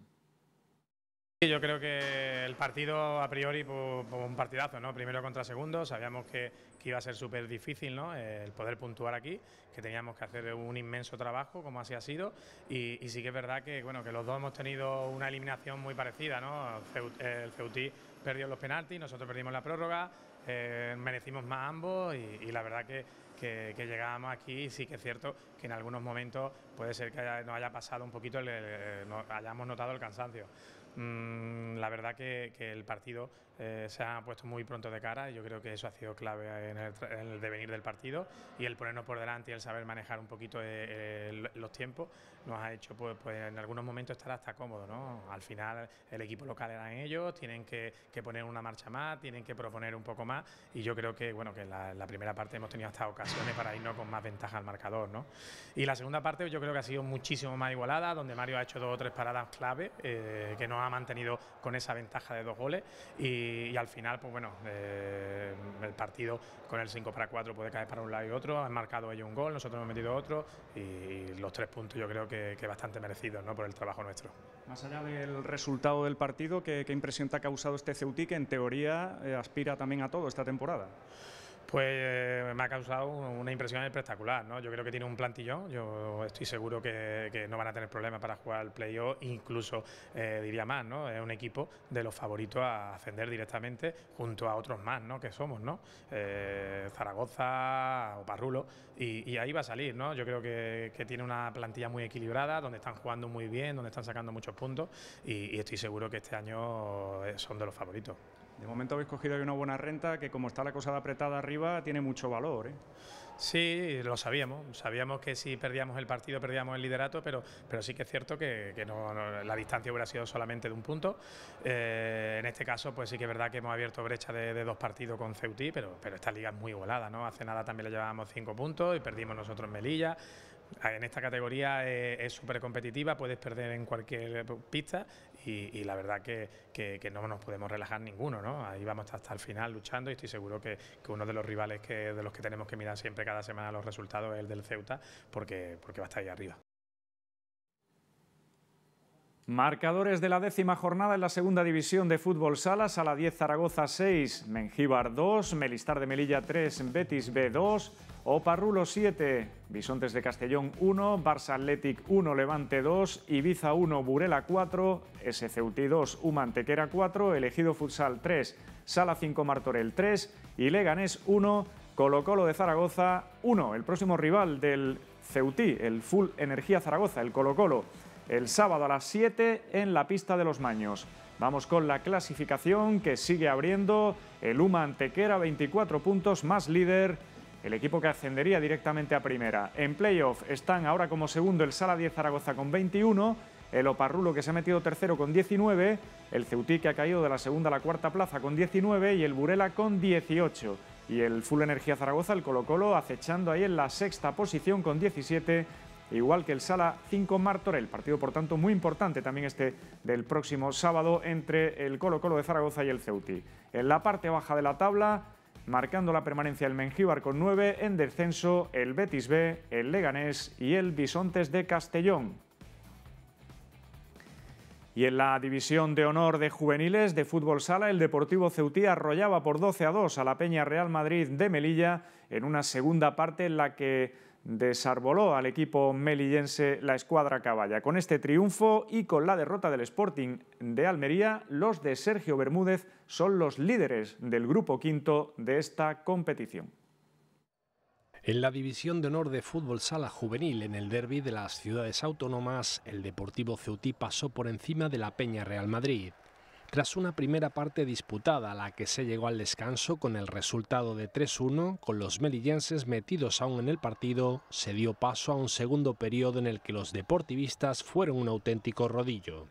Yo creo que el partido a priori fue un partidazo, ¿no? primero contra segundo, sabíamos que, iba a ser súper difícil el poder puntuar aquí, que teníamos que hacer un inmenso trabajo, como así ha sido, y, y sí que es verdad que, bueno, que los dos hemos tenido una eliminación muy parecida, el Ceutí perdió los penaltis, nosotros perdimos la prórroga, eh, merecimos más ambos y, la verdad que, que, llegábamos aquí y sí que es cierto que en algunos momentos puede ser que nos haya pasado un poquito, el, hayamos notado el cansancio. Mm, la verdad que el partido eh, se han puesto muy pronto de cara y yo creo que eso ha sido clave en el, devenir del partido y el ponernos por delante y el saber manejar un poquito eh, los tiempos nos ha hecho pues, pues, en algunos momentos estar hasta cómodo. ¿no? Al final el equipo local era en ellos, tienen que, poner una marcha más, tienen que proponer un poco más y yo creo que bueno que en la, primera parte hemos tenido hasta ocasiones para irnos con más ventaja al marcador. ¿no? Y la segunda parte yo creo que ha sido muchísimo más igualada, donde Mario ha hecho dos o tres paradas clave eh, que nos ha mantenido con esa ventaja de dos goles y y, al final, pues bueno, eh, el partido con el 5 para 4 puede caer para un lado y otro, han marcado ellos un gol, nosotros hemos metido otro y los tres puntos yo creo que, bastante merecidos por el trabajo nuestro. Más allá del resultado del partido, ¿qué, impresión te ha causado este Ceutí que en teoría eh, aspira también a todo esta temporada? Pues me ha causado una impresión espectacular, ¿no? Yo creo que tiene un plantillón, yo estoy seguro que, no van a tener problemas para jugar al playoff, incluso eh, diría más, ¿no? Es un equipo de los favoritos a ascender directamente junto a otros más, ¿no? Que somos, ¿no? Eh, Zaragoza o Parrulo, y, ahí va a salir, ¿no? Yo creo que, tiene una plantilla muy equilibrada, donde están jugando muy bien, donde están sacando muchos puntos, y estoy seguro que este año son de los favoritos. De momento habéis cogido ahí una buena renta que como está la cosa apretada arriba tiene mucho valor. ¿eh? Sí, lo sabíamos. Sabíamos que si perdíamos el partido perdíamos el liderato, pero, pero sí que es cierto que, la distancia hubiera sido solamente de un punto. Eh, en este caso, pues sí que es verdad que hemos abierto brecha de, dos partidos con Ceuti, pero, pero esta liga es muy volada ¿no? Hace nada también le llevábamos cinco puntos y perdimos nosotros en Melilla. En esta categoría eh, es súper competitiva, puedes perder en cualquier pista y, la verdad que, que, no nos podemos relajar ninguno, ¿no? Ahí vamos hasta el final luchando y estoy seguro que, que uno de los rivales de los que tenemos que mirar siempre cada semana los resultados es el del Ceuta porque, porque va a estar ahí arriba. Marcadores de la décima jornada en la segunda división de fútbol sala, Sala 10 Zaragoza 6, Mengíbar 2, Melistar de Melilla 3, Betis B 2, Oparrulo 7, Bisontes de Castellón 1, Barça Athletic 1, Levante 2, Ibiza 1, Burela 4, SCUT 2, Humantequera 4, Elegido Futsal 3, Sala 5 Martorell 3 y Leganés 1, Colo Colo de Zaragoza 1. El próximo rival del Ceutí, el Full Energía Zaragoza, el Colo Colo el sábado a las 7 en la pista de los Maños. Vamos con la clasificación que sigue abriendo el UMA Antequera, 24 puntos más líder, el equipo que ascendería directamente a primera. En playoff están ahora como segundo el Sala 10 Zaragoza con 21, el Oparrulo que se ha metido tercero con 19, el Ceutí que ha caído de la segunda a la cuarta plaza con 19 y el Burela con 18. Y el Full Energía Zaragoza, el Colo Colo, acechando ahí en la sexta posición con 17 igual que el Sala 5 Martorell. Partido, por tanto, muy importante también este del próximo sábado entre el Colo Colo de Zaragoza y el Ceuti. En la parte baja de la tabla, marcando la permanencia el Mengíbar con 9, en descenso el Betis B, el Leganés y el Bisontes de Castellón. Y en la división de honor de juveniles de fútbol sala, el Deportivo Ceutí arrollaba por 12 a 2 a la Peña Real Madrid de Melilla en una segunda parte en la que desarboló al equipo melillense la escuadra caballa. Con este triunfo y con la derrota del Sporting de Almería, los de Sergio Bermúdez son los líderes del grupo quinto de esta competición. En la división de honor de fútbol sala juvenil en el derby de las ciudades autónomas, el Deportivo Ceutí pasó por encima de la Peña Real Madrid tras una primera parte disputada la que se llegó al descanso con el resultado de 3-1, con los melillenses metidos aún en el partido, se dio paso a un segundo periodo en el que los deportivistas fueron un auténtico rodillo.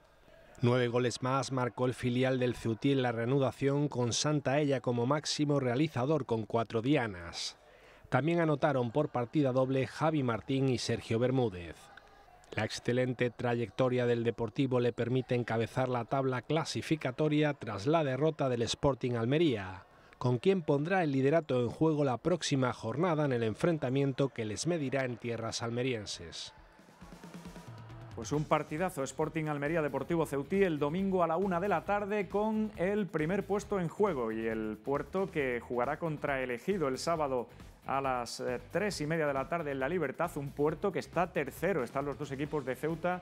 Nueve goles más marcó el filial del Ceutí en la reanudación con Santaella como máximo realizador con cuatro dianas. También anotaron por partida doble Javi Martín y Sergio Bermúdez. La excelente trayectoria del Deportivo le permite encabezar la tabla clasificatoria tras la derrota del Sporting Almería, con quien pondrá el liderato en juego la próxima jornada en el enfrentamiento que les medirá en tierras almerienses. Pues un partidazo Sporting Almería Deportivo Ceutí el domingo a la una de la tarde con el primer puesto en juego y el puerto que jugará contra elegido el sábado a las 3 eh, y media de la tarde en La Libertad, un puerto que está tercero. Están los dos equipos de Ceuta,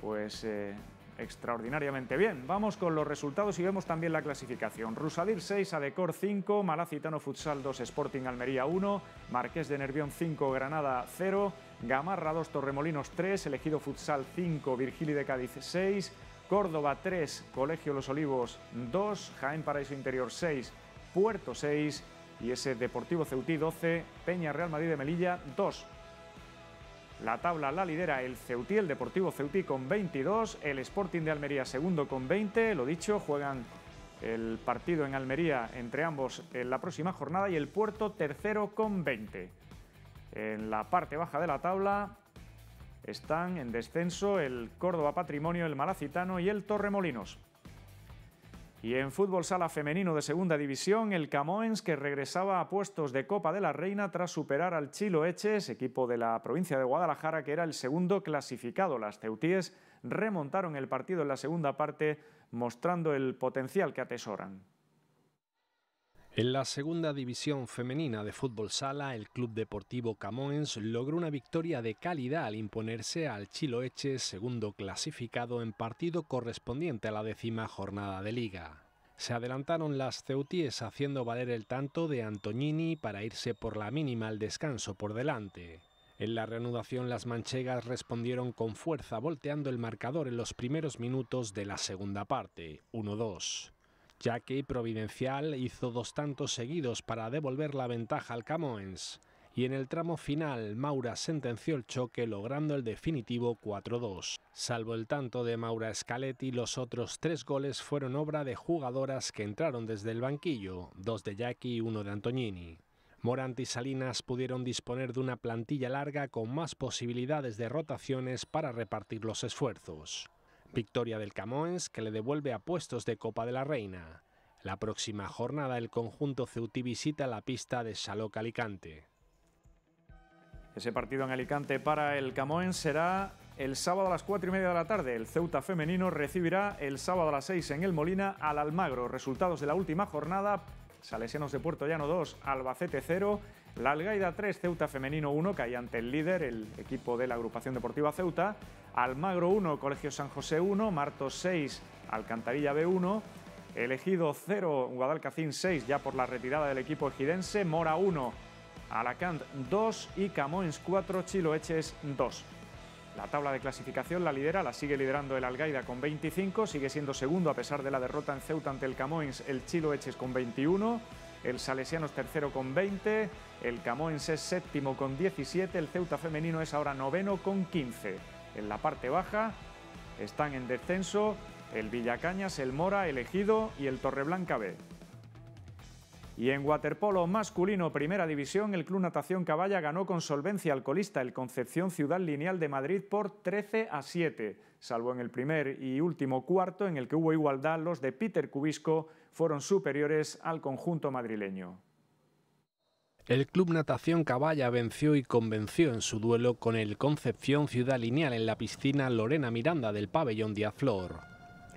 pues eh, extraordinariamente bien. Vamos con los resultados y vemos también la clasificación. Rusadir 6, Adecor 5, Malacitano Futsal 2, Sporting Almería 1, Marqués de Nervión 5, Granada 0, Gamarra 2, Torremolinos 3, Elegido Futsal 5, Virgili de Cádiz 6, Córdoba 3, Colegio Los Olivos 2, Jaén Paraíso Interior 6, Puerto 6, y ese Deportivo Ceutí 12, Peña Real Madrid de Melilla 2. La tabla la lidera el Ceutí, el Deportivo Ceutí con 22, el Sporting de Almería segundo con 20, lo dicho, juegan el partido en Almería entre ambos en la próxima jornada y el Puerto tercero con 20. En la parte baja de la tabla están en descenso el Córdoba Patrimonio, el Malacitano y el Torremolinos. Y en fútbol sala femenino de segunda división, el Camoens, que regresaba a puestos de Copa de la Reina tras superar al Chilo Eches, equipo de la provincia de Guadalajara, que era el segundo clasificado. Las teutíes remontaron el partido en la segunda parte, mostrando el potencial que atesoran. En la segunda división femenina de fútbol sala, el Club Deportivo Camoens logró una victoria de calidad al imponerse al Eche, segundo clasificado en partido correspondiente a la décima jornada de liga. Se adelantaron las Ceutíes haciendo valer el tanto de Antonini para irse por la mínima al descanso por delante. En la reanudación las manchegas respondieron con fuerza volteando el marcador en los primeros minutos de la segunda parte, 1-2. Jackie Providencial hizo dos tantos seguidos para devolver la ventaja al Camoens. Y en el tramo final, Maura sentenció el choque logrando el definitivo 4-2. Salvo el tanto de Maura Scaletti, los otros tres goles fueron obra de jugadoras que entraron desde el banquillo, dos de Jackie y uno de Antonini. Morant y Salinas pudieron disponer de una plantilla larga con más posibilidades de rotaciones para repartir los esfuerzos. Victoria del Camoens que le devuelve a puestos de Copa de la Reina. La próxima jornada el conjunto ceutí visita la pista de Saloc Alicante. Ese partido en Alicante para el Camoens será el sábado a las 4 y media de la tarde. El Ceuta femenino recibirá el sábado a las 6 en el Molina al Almagro. Resultados de la última jornada, Salesianos de Puerto Llano 2, Albacete 0, la Algaida 3, Ceuta Femenino 1, cae ante el líder, el equipo de la agrupación deportiva Ceuta. Almagro 1, Colegio San José 1, Martos 6, Alcantarilla B1. Elegido 0, Guadalcacín 6, ya por la retirada del equipo ejidense. Mora 1, Alacant 2 y Camoens 4, Chiloeches 2. La tabla de clasificación la lidera, la sigue liderando el Algaida con 25, sigue siendo segundo a pesar de la derrota en Ceuta ante el Camoens, el Chiloeches con 21, el Salesianos tercero con 20, el Camoens es séptimo con 17, el Ceuta femenino es ahora noveno con 15. En la parte baja están en descenso el Villacañas, el Mora, el Ejido y el Torreblanca B. Y en waterpolo masculino Primera División, el Club Natación Caballa ganó con solvencia al el Concepción Ciudad Lineal de Madrid por 13 a 7. Salvo en el primer y último cuarto, en el que hubo igualdad, los de Peter Cubisco fueron superiores al conjunto madrileño. El Club Natación Caballa venció y convenció en su duelo con el Concepción Ciudad Lineal en la piscina Lorena Miranda del pabellón Diaflor.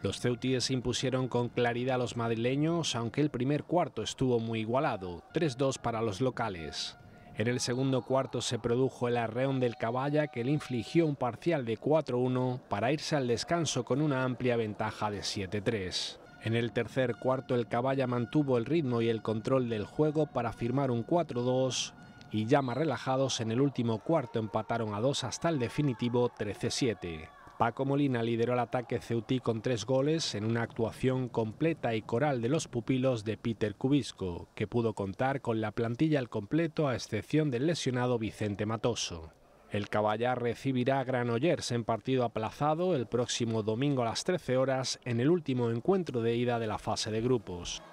Los ceutíes impusieron con claridad a los madrileños, aunque el primer cuarto estuvo muy igualado, 3-2 para los locales. En el segundo cuarto se produjo el arreón del Caballa que le infligió un parcial de 4-1 para irse al descanso con una amplia ventaja de 7-3. En el tercer cuarto el Caballa mantuvo el ritmo y el control del juego para firmar un 4-2 y ya más relajados en el último cuarto empataron a 2 hasta el definitivo 13-7. Paco Molina lideró el ataque ceutí con tres goles en una actuación completa y coral de los pupilos de Peter Cubisco, que pudo contar con la plantilla al completo a excepción del lesionado Vicente Matoso. El Caballar recibirá Granollers en partido aplazado el próximo domingo a las 13 horas en el último encuentro de ida de la fase de grupos.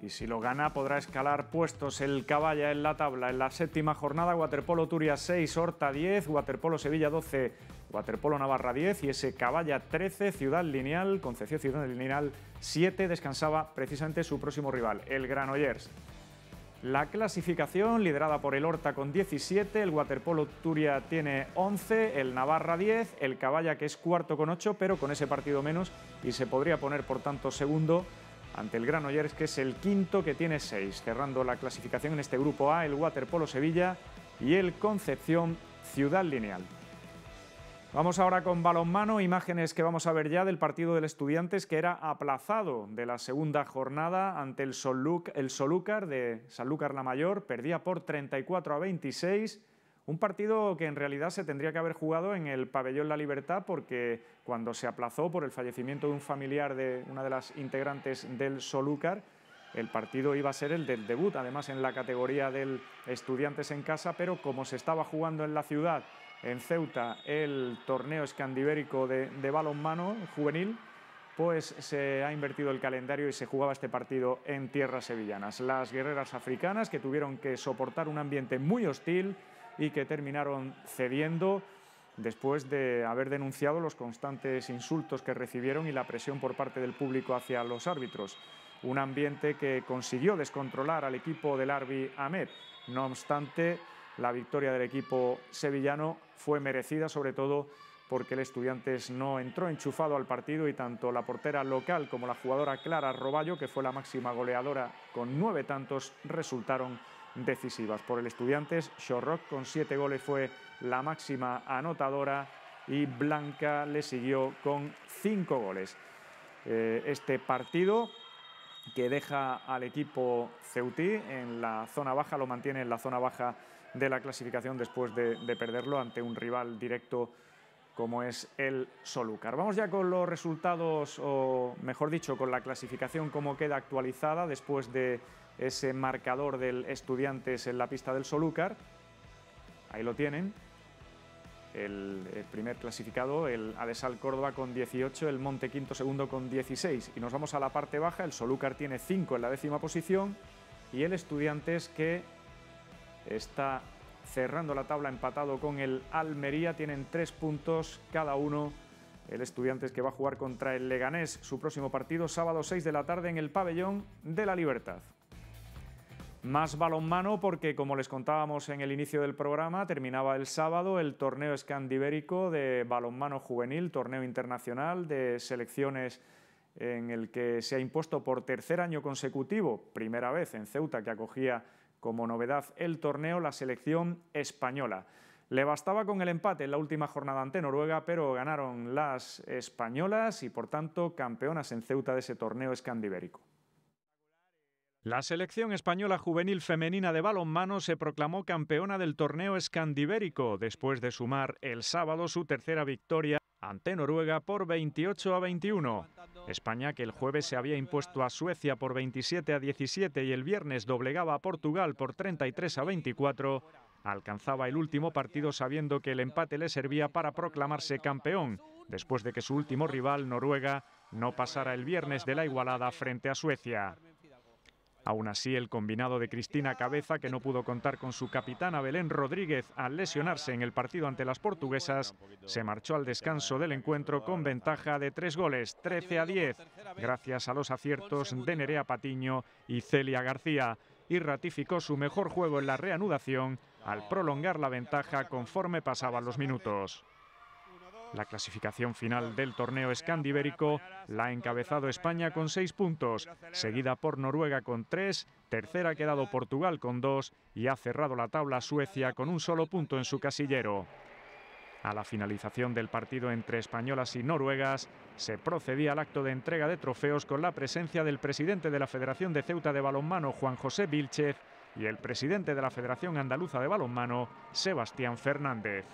Y si lo gana, podrá escalar puestos el Caballa en la tabla. En la séptima jornada, Waterpolo Turia 6, Horta 10, Waterpolo Sevilla 12, Waterpolo Navarra 10 y ese Caballa 13, Ciudad Lineal, Concepción Ciudad Lineal 7, descansaba precisamente su próximo rival, el Granollers. La clasificación liderada por el Horta con 17, el Waterpolo Turia tiene 11, el Navarra 10, el Caballa que es cuarto con 8, pero con ese partido menos y se podría poner por tanto segundo ante el Granollers que es el quinto que tiene 6, cerrando la clasificación en este grupo A el Waterpolo Sevilla y el Concepción Ciudad Lineal. Vamos ahora con balonmano, imágenes que vamos a ver ya del partido del Estudiantes que era aplazado de la segunda jornada ante el, Soluc, el Solúcar de Sanlúcar la Mayor, perdía por 34 a 26, un partido que en realidad se tendría que haber jugado en el Pabellón La Libertad porque cuando se aplazó por el fallecimiento de un familiar de una de las integrantes del Solúcar, el partido iba a ser el del debut, además en la categoría del Estudiantes en casa, pero como se estaba jugando en la ciudad en Ceuta el torneo escandibérico de, balonmano juvenil, pues se ha invertido el calendario y se jugaba este partido en tierras sevillanas. Las guerreras africanas que tuvieron que soportar un ambiente muy hostil y que terminaron cediendo después de haber denunciado los constantes insultos que recibieron y la presión por parte del público hacia los árbitros. Un ambiente que consiguió descontrolar al equipo del Arbi Ahmed. No obstante, la victoria del equipo sevillano fue merecida, sobre todo porque el Estudiantes no entró enchufado al partido y tanto la portera local como la jugadora Clara Roballo, que fue la máxima goleadora con nueve tantos, resultaron decisivas. Por el Estudiantes, Shorrock con siete goles fue la máxima anotadora y Blanca le siguió con cinco goles. Eh, este partido que deja al equipo Ceutí en la zona baja, lo mantiene en la zona baja de la clasificación después de, perderlo ante un rival directo como es el Solucar. Vamos ya con los resultados, o mejor dicho, con la clasificación como queda actualizada después de ese marcador del Estudiantes en la pista del Solucar. Ahí lo tienen. El, primer clasificado, el Adesal Córdoba con 18, el Monte Quinto segundo con 16. Y nos vamos a la parte baja, el Solucar tiene 5 en la décima posición y el Estudiantes que está cerrando la tabla empatado con el Almería. Tienen tres puntos cada uno. El Estudiantes que va a jugar contra el Leganés su próximo partido sábado 6 de la tarde en el Pabellón de la Libertad. Más balonmano porque, como les contábamos en el inicio del programa, terminaba el sábado el torneo escandibérico de balonmano juvenil, torneo internacional de selecciones en el que se ha impuesto por tercer año consecutivo, primera vez en Ceuta que acogía como novedad el torneo la selección española. Le bastaba con el empate en la última jornada ante Noruega, pero ganaron las españolas y por tanto campeonas en Ceuta de ese torneo escandibérico. La selección española juvenil femenina de balonmano se proclamó campeona del torneo escandibérico después de sumar el sábado su tercera victoria ante Noruega por 28 a 21. España, que el jueves se había impuesto a Suecia por 27 a 17 y el viernes doblegaba a Portugal por 33 a 24, alcanzaba el último partido sabiendo que el empate le servía para proclamarse campeón, después de que su último rival, Noruega, no pasara el viernes de la igualada frente a Suecia. Aún así, el combinado de Cristina Cabeza, que no pudo contar con su capitana Belén Rodríguez al lesionarse en el partido ante las portuguesas, se marchó al descanso del encuentro con ventaja de tres goles, 13 a 10, gracias a los aciertos de Nerea Patiño y Celia García, y ratificó su mejor juego en la reanudación al prolongar la ventaja conforme pasaban los minutos. La clasificación final del torneo escandibérico la ha encabezado España con seis puntos, seguida por Noruega con tres, tercera ha quedado Portugal con dos y ha cerrado la tabla Suecia con un solo punto en su casillero. A la finalización del partido entre españolas y noruegas, se procedía al acto de entrega de trofeos con la presencia del presidente de la Federación de Ceuta de Balonmano, Juan José Vilchez, y el presidente de la Federación Andaluza de Balonmano, Sebastián Fernández.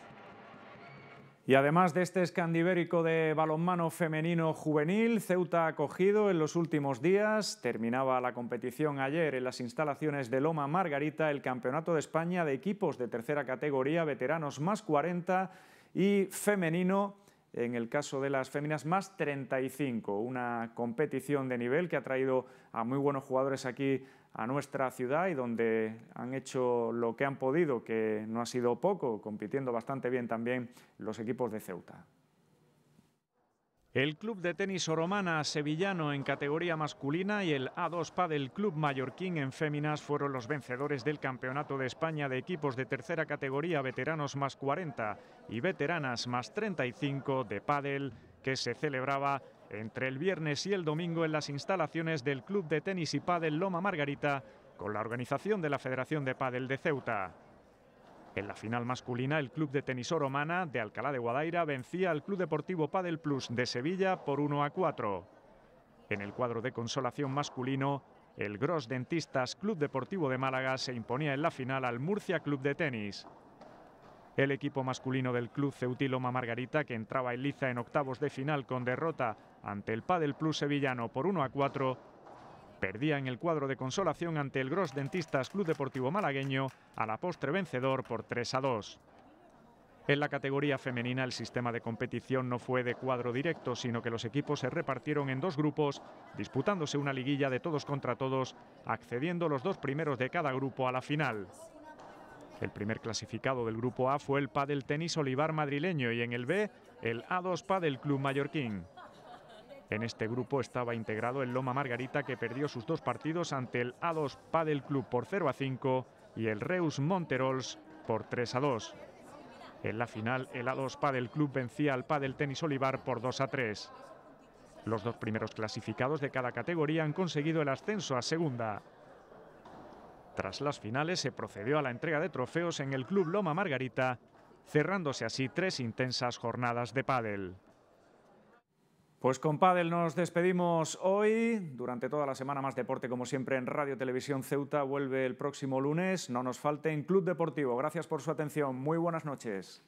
Y además de este escandibérico de balonmano femenino juvenil, Ceuta ha acogido en los últimos días, terminaba la competición ayer en las instalaciones de Loma Margarita, el Campeonato de España de equipos de tercera categoría, veteranos más 40 y femenino, en el caso de las féminas, más 35. Una competición de nivel que ha traído a muy buenos jugadores aquí a nuestra ciudad y donde han hecho lo que han podido, que no ha sido poco, compitiendo bastante bien también los equipos de Ceuta. El Club de Tenis Oromana Sevillano en categoría masculina y el A2 Padel Club Mallorquín en féminas fueron los vencedores del Campeonato de España de equipos de tercera categoría veteranos más 40 y veteranas más 35 de Padel que se celebraba entre el viernes y el domingo en las instalaciones del Club de Tenis y Padel Loma Margarita con la organización de la Federación de Padel de Ceuta. En la final masculina, el Club de Tenis Oromana de Alcalá de Guadaira vencía al Club Deportivo Padel Plus de Sevilla por 1 a 4. En el cuadro de consolación masculino, el Gros Dentistas Club Deportivo de Málaga se imponía en la final al Murcia Club de Tenis. El equipo masculino del club Loma Margarita, que entraba en liza en octavos de final con derrota ante el Padel Plus sevillano por 1 a 4. Perdía en el cuadro de consolación ante el Gros Dentistas Club Deportivo Malagueño, a la postre vencedor por 3 a 2. En la categoría femenina el sistema de competición no fue de cuadro directo, sino que los equipos se repartieron en dos grupos, disputándose una liguilla de todos contra todos, accediendo los dos primeros de cada grupo a la final. El primer clasificado del grupo A fue el Padel Tenis Olivar madrileño y en el B el A2 Padel Club Mallorquín. En este grupo estaba integrado el Loma Margarita que perdió sus dos partidos ante el A2 Padel Club por 0 a 5 y el Reus Monterols por 3 a 2. En la final, el A2 Padel Club vencía al Padel Tenis Olivar por 2 a 3. Los dos primeros clasificados de cada categoría han conseguido el ascenso a segunda. Tras las finales se procedió a la entrega de trofeos en el Club Loma Margarita, cerrándose así tres intensas jornadas de pádel. Pues con Padel nos despedimos hoy. Durante toda la semana más deporte, como siempre, en Radio Televisión Ceuta. Vuelve el próximo lunes. No nos falte en Club Deportivo. Gracias por su atención. Muy buenas noches.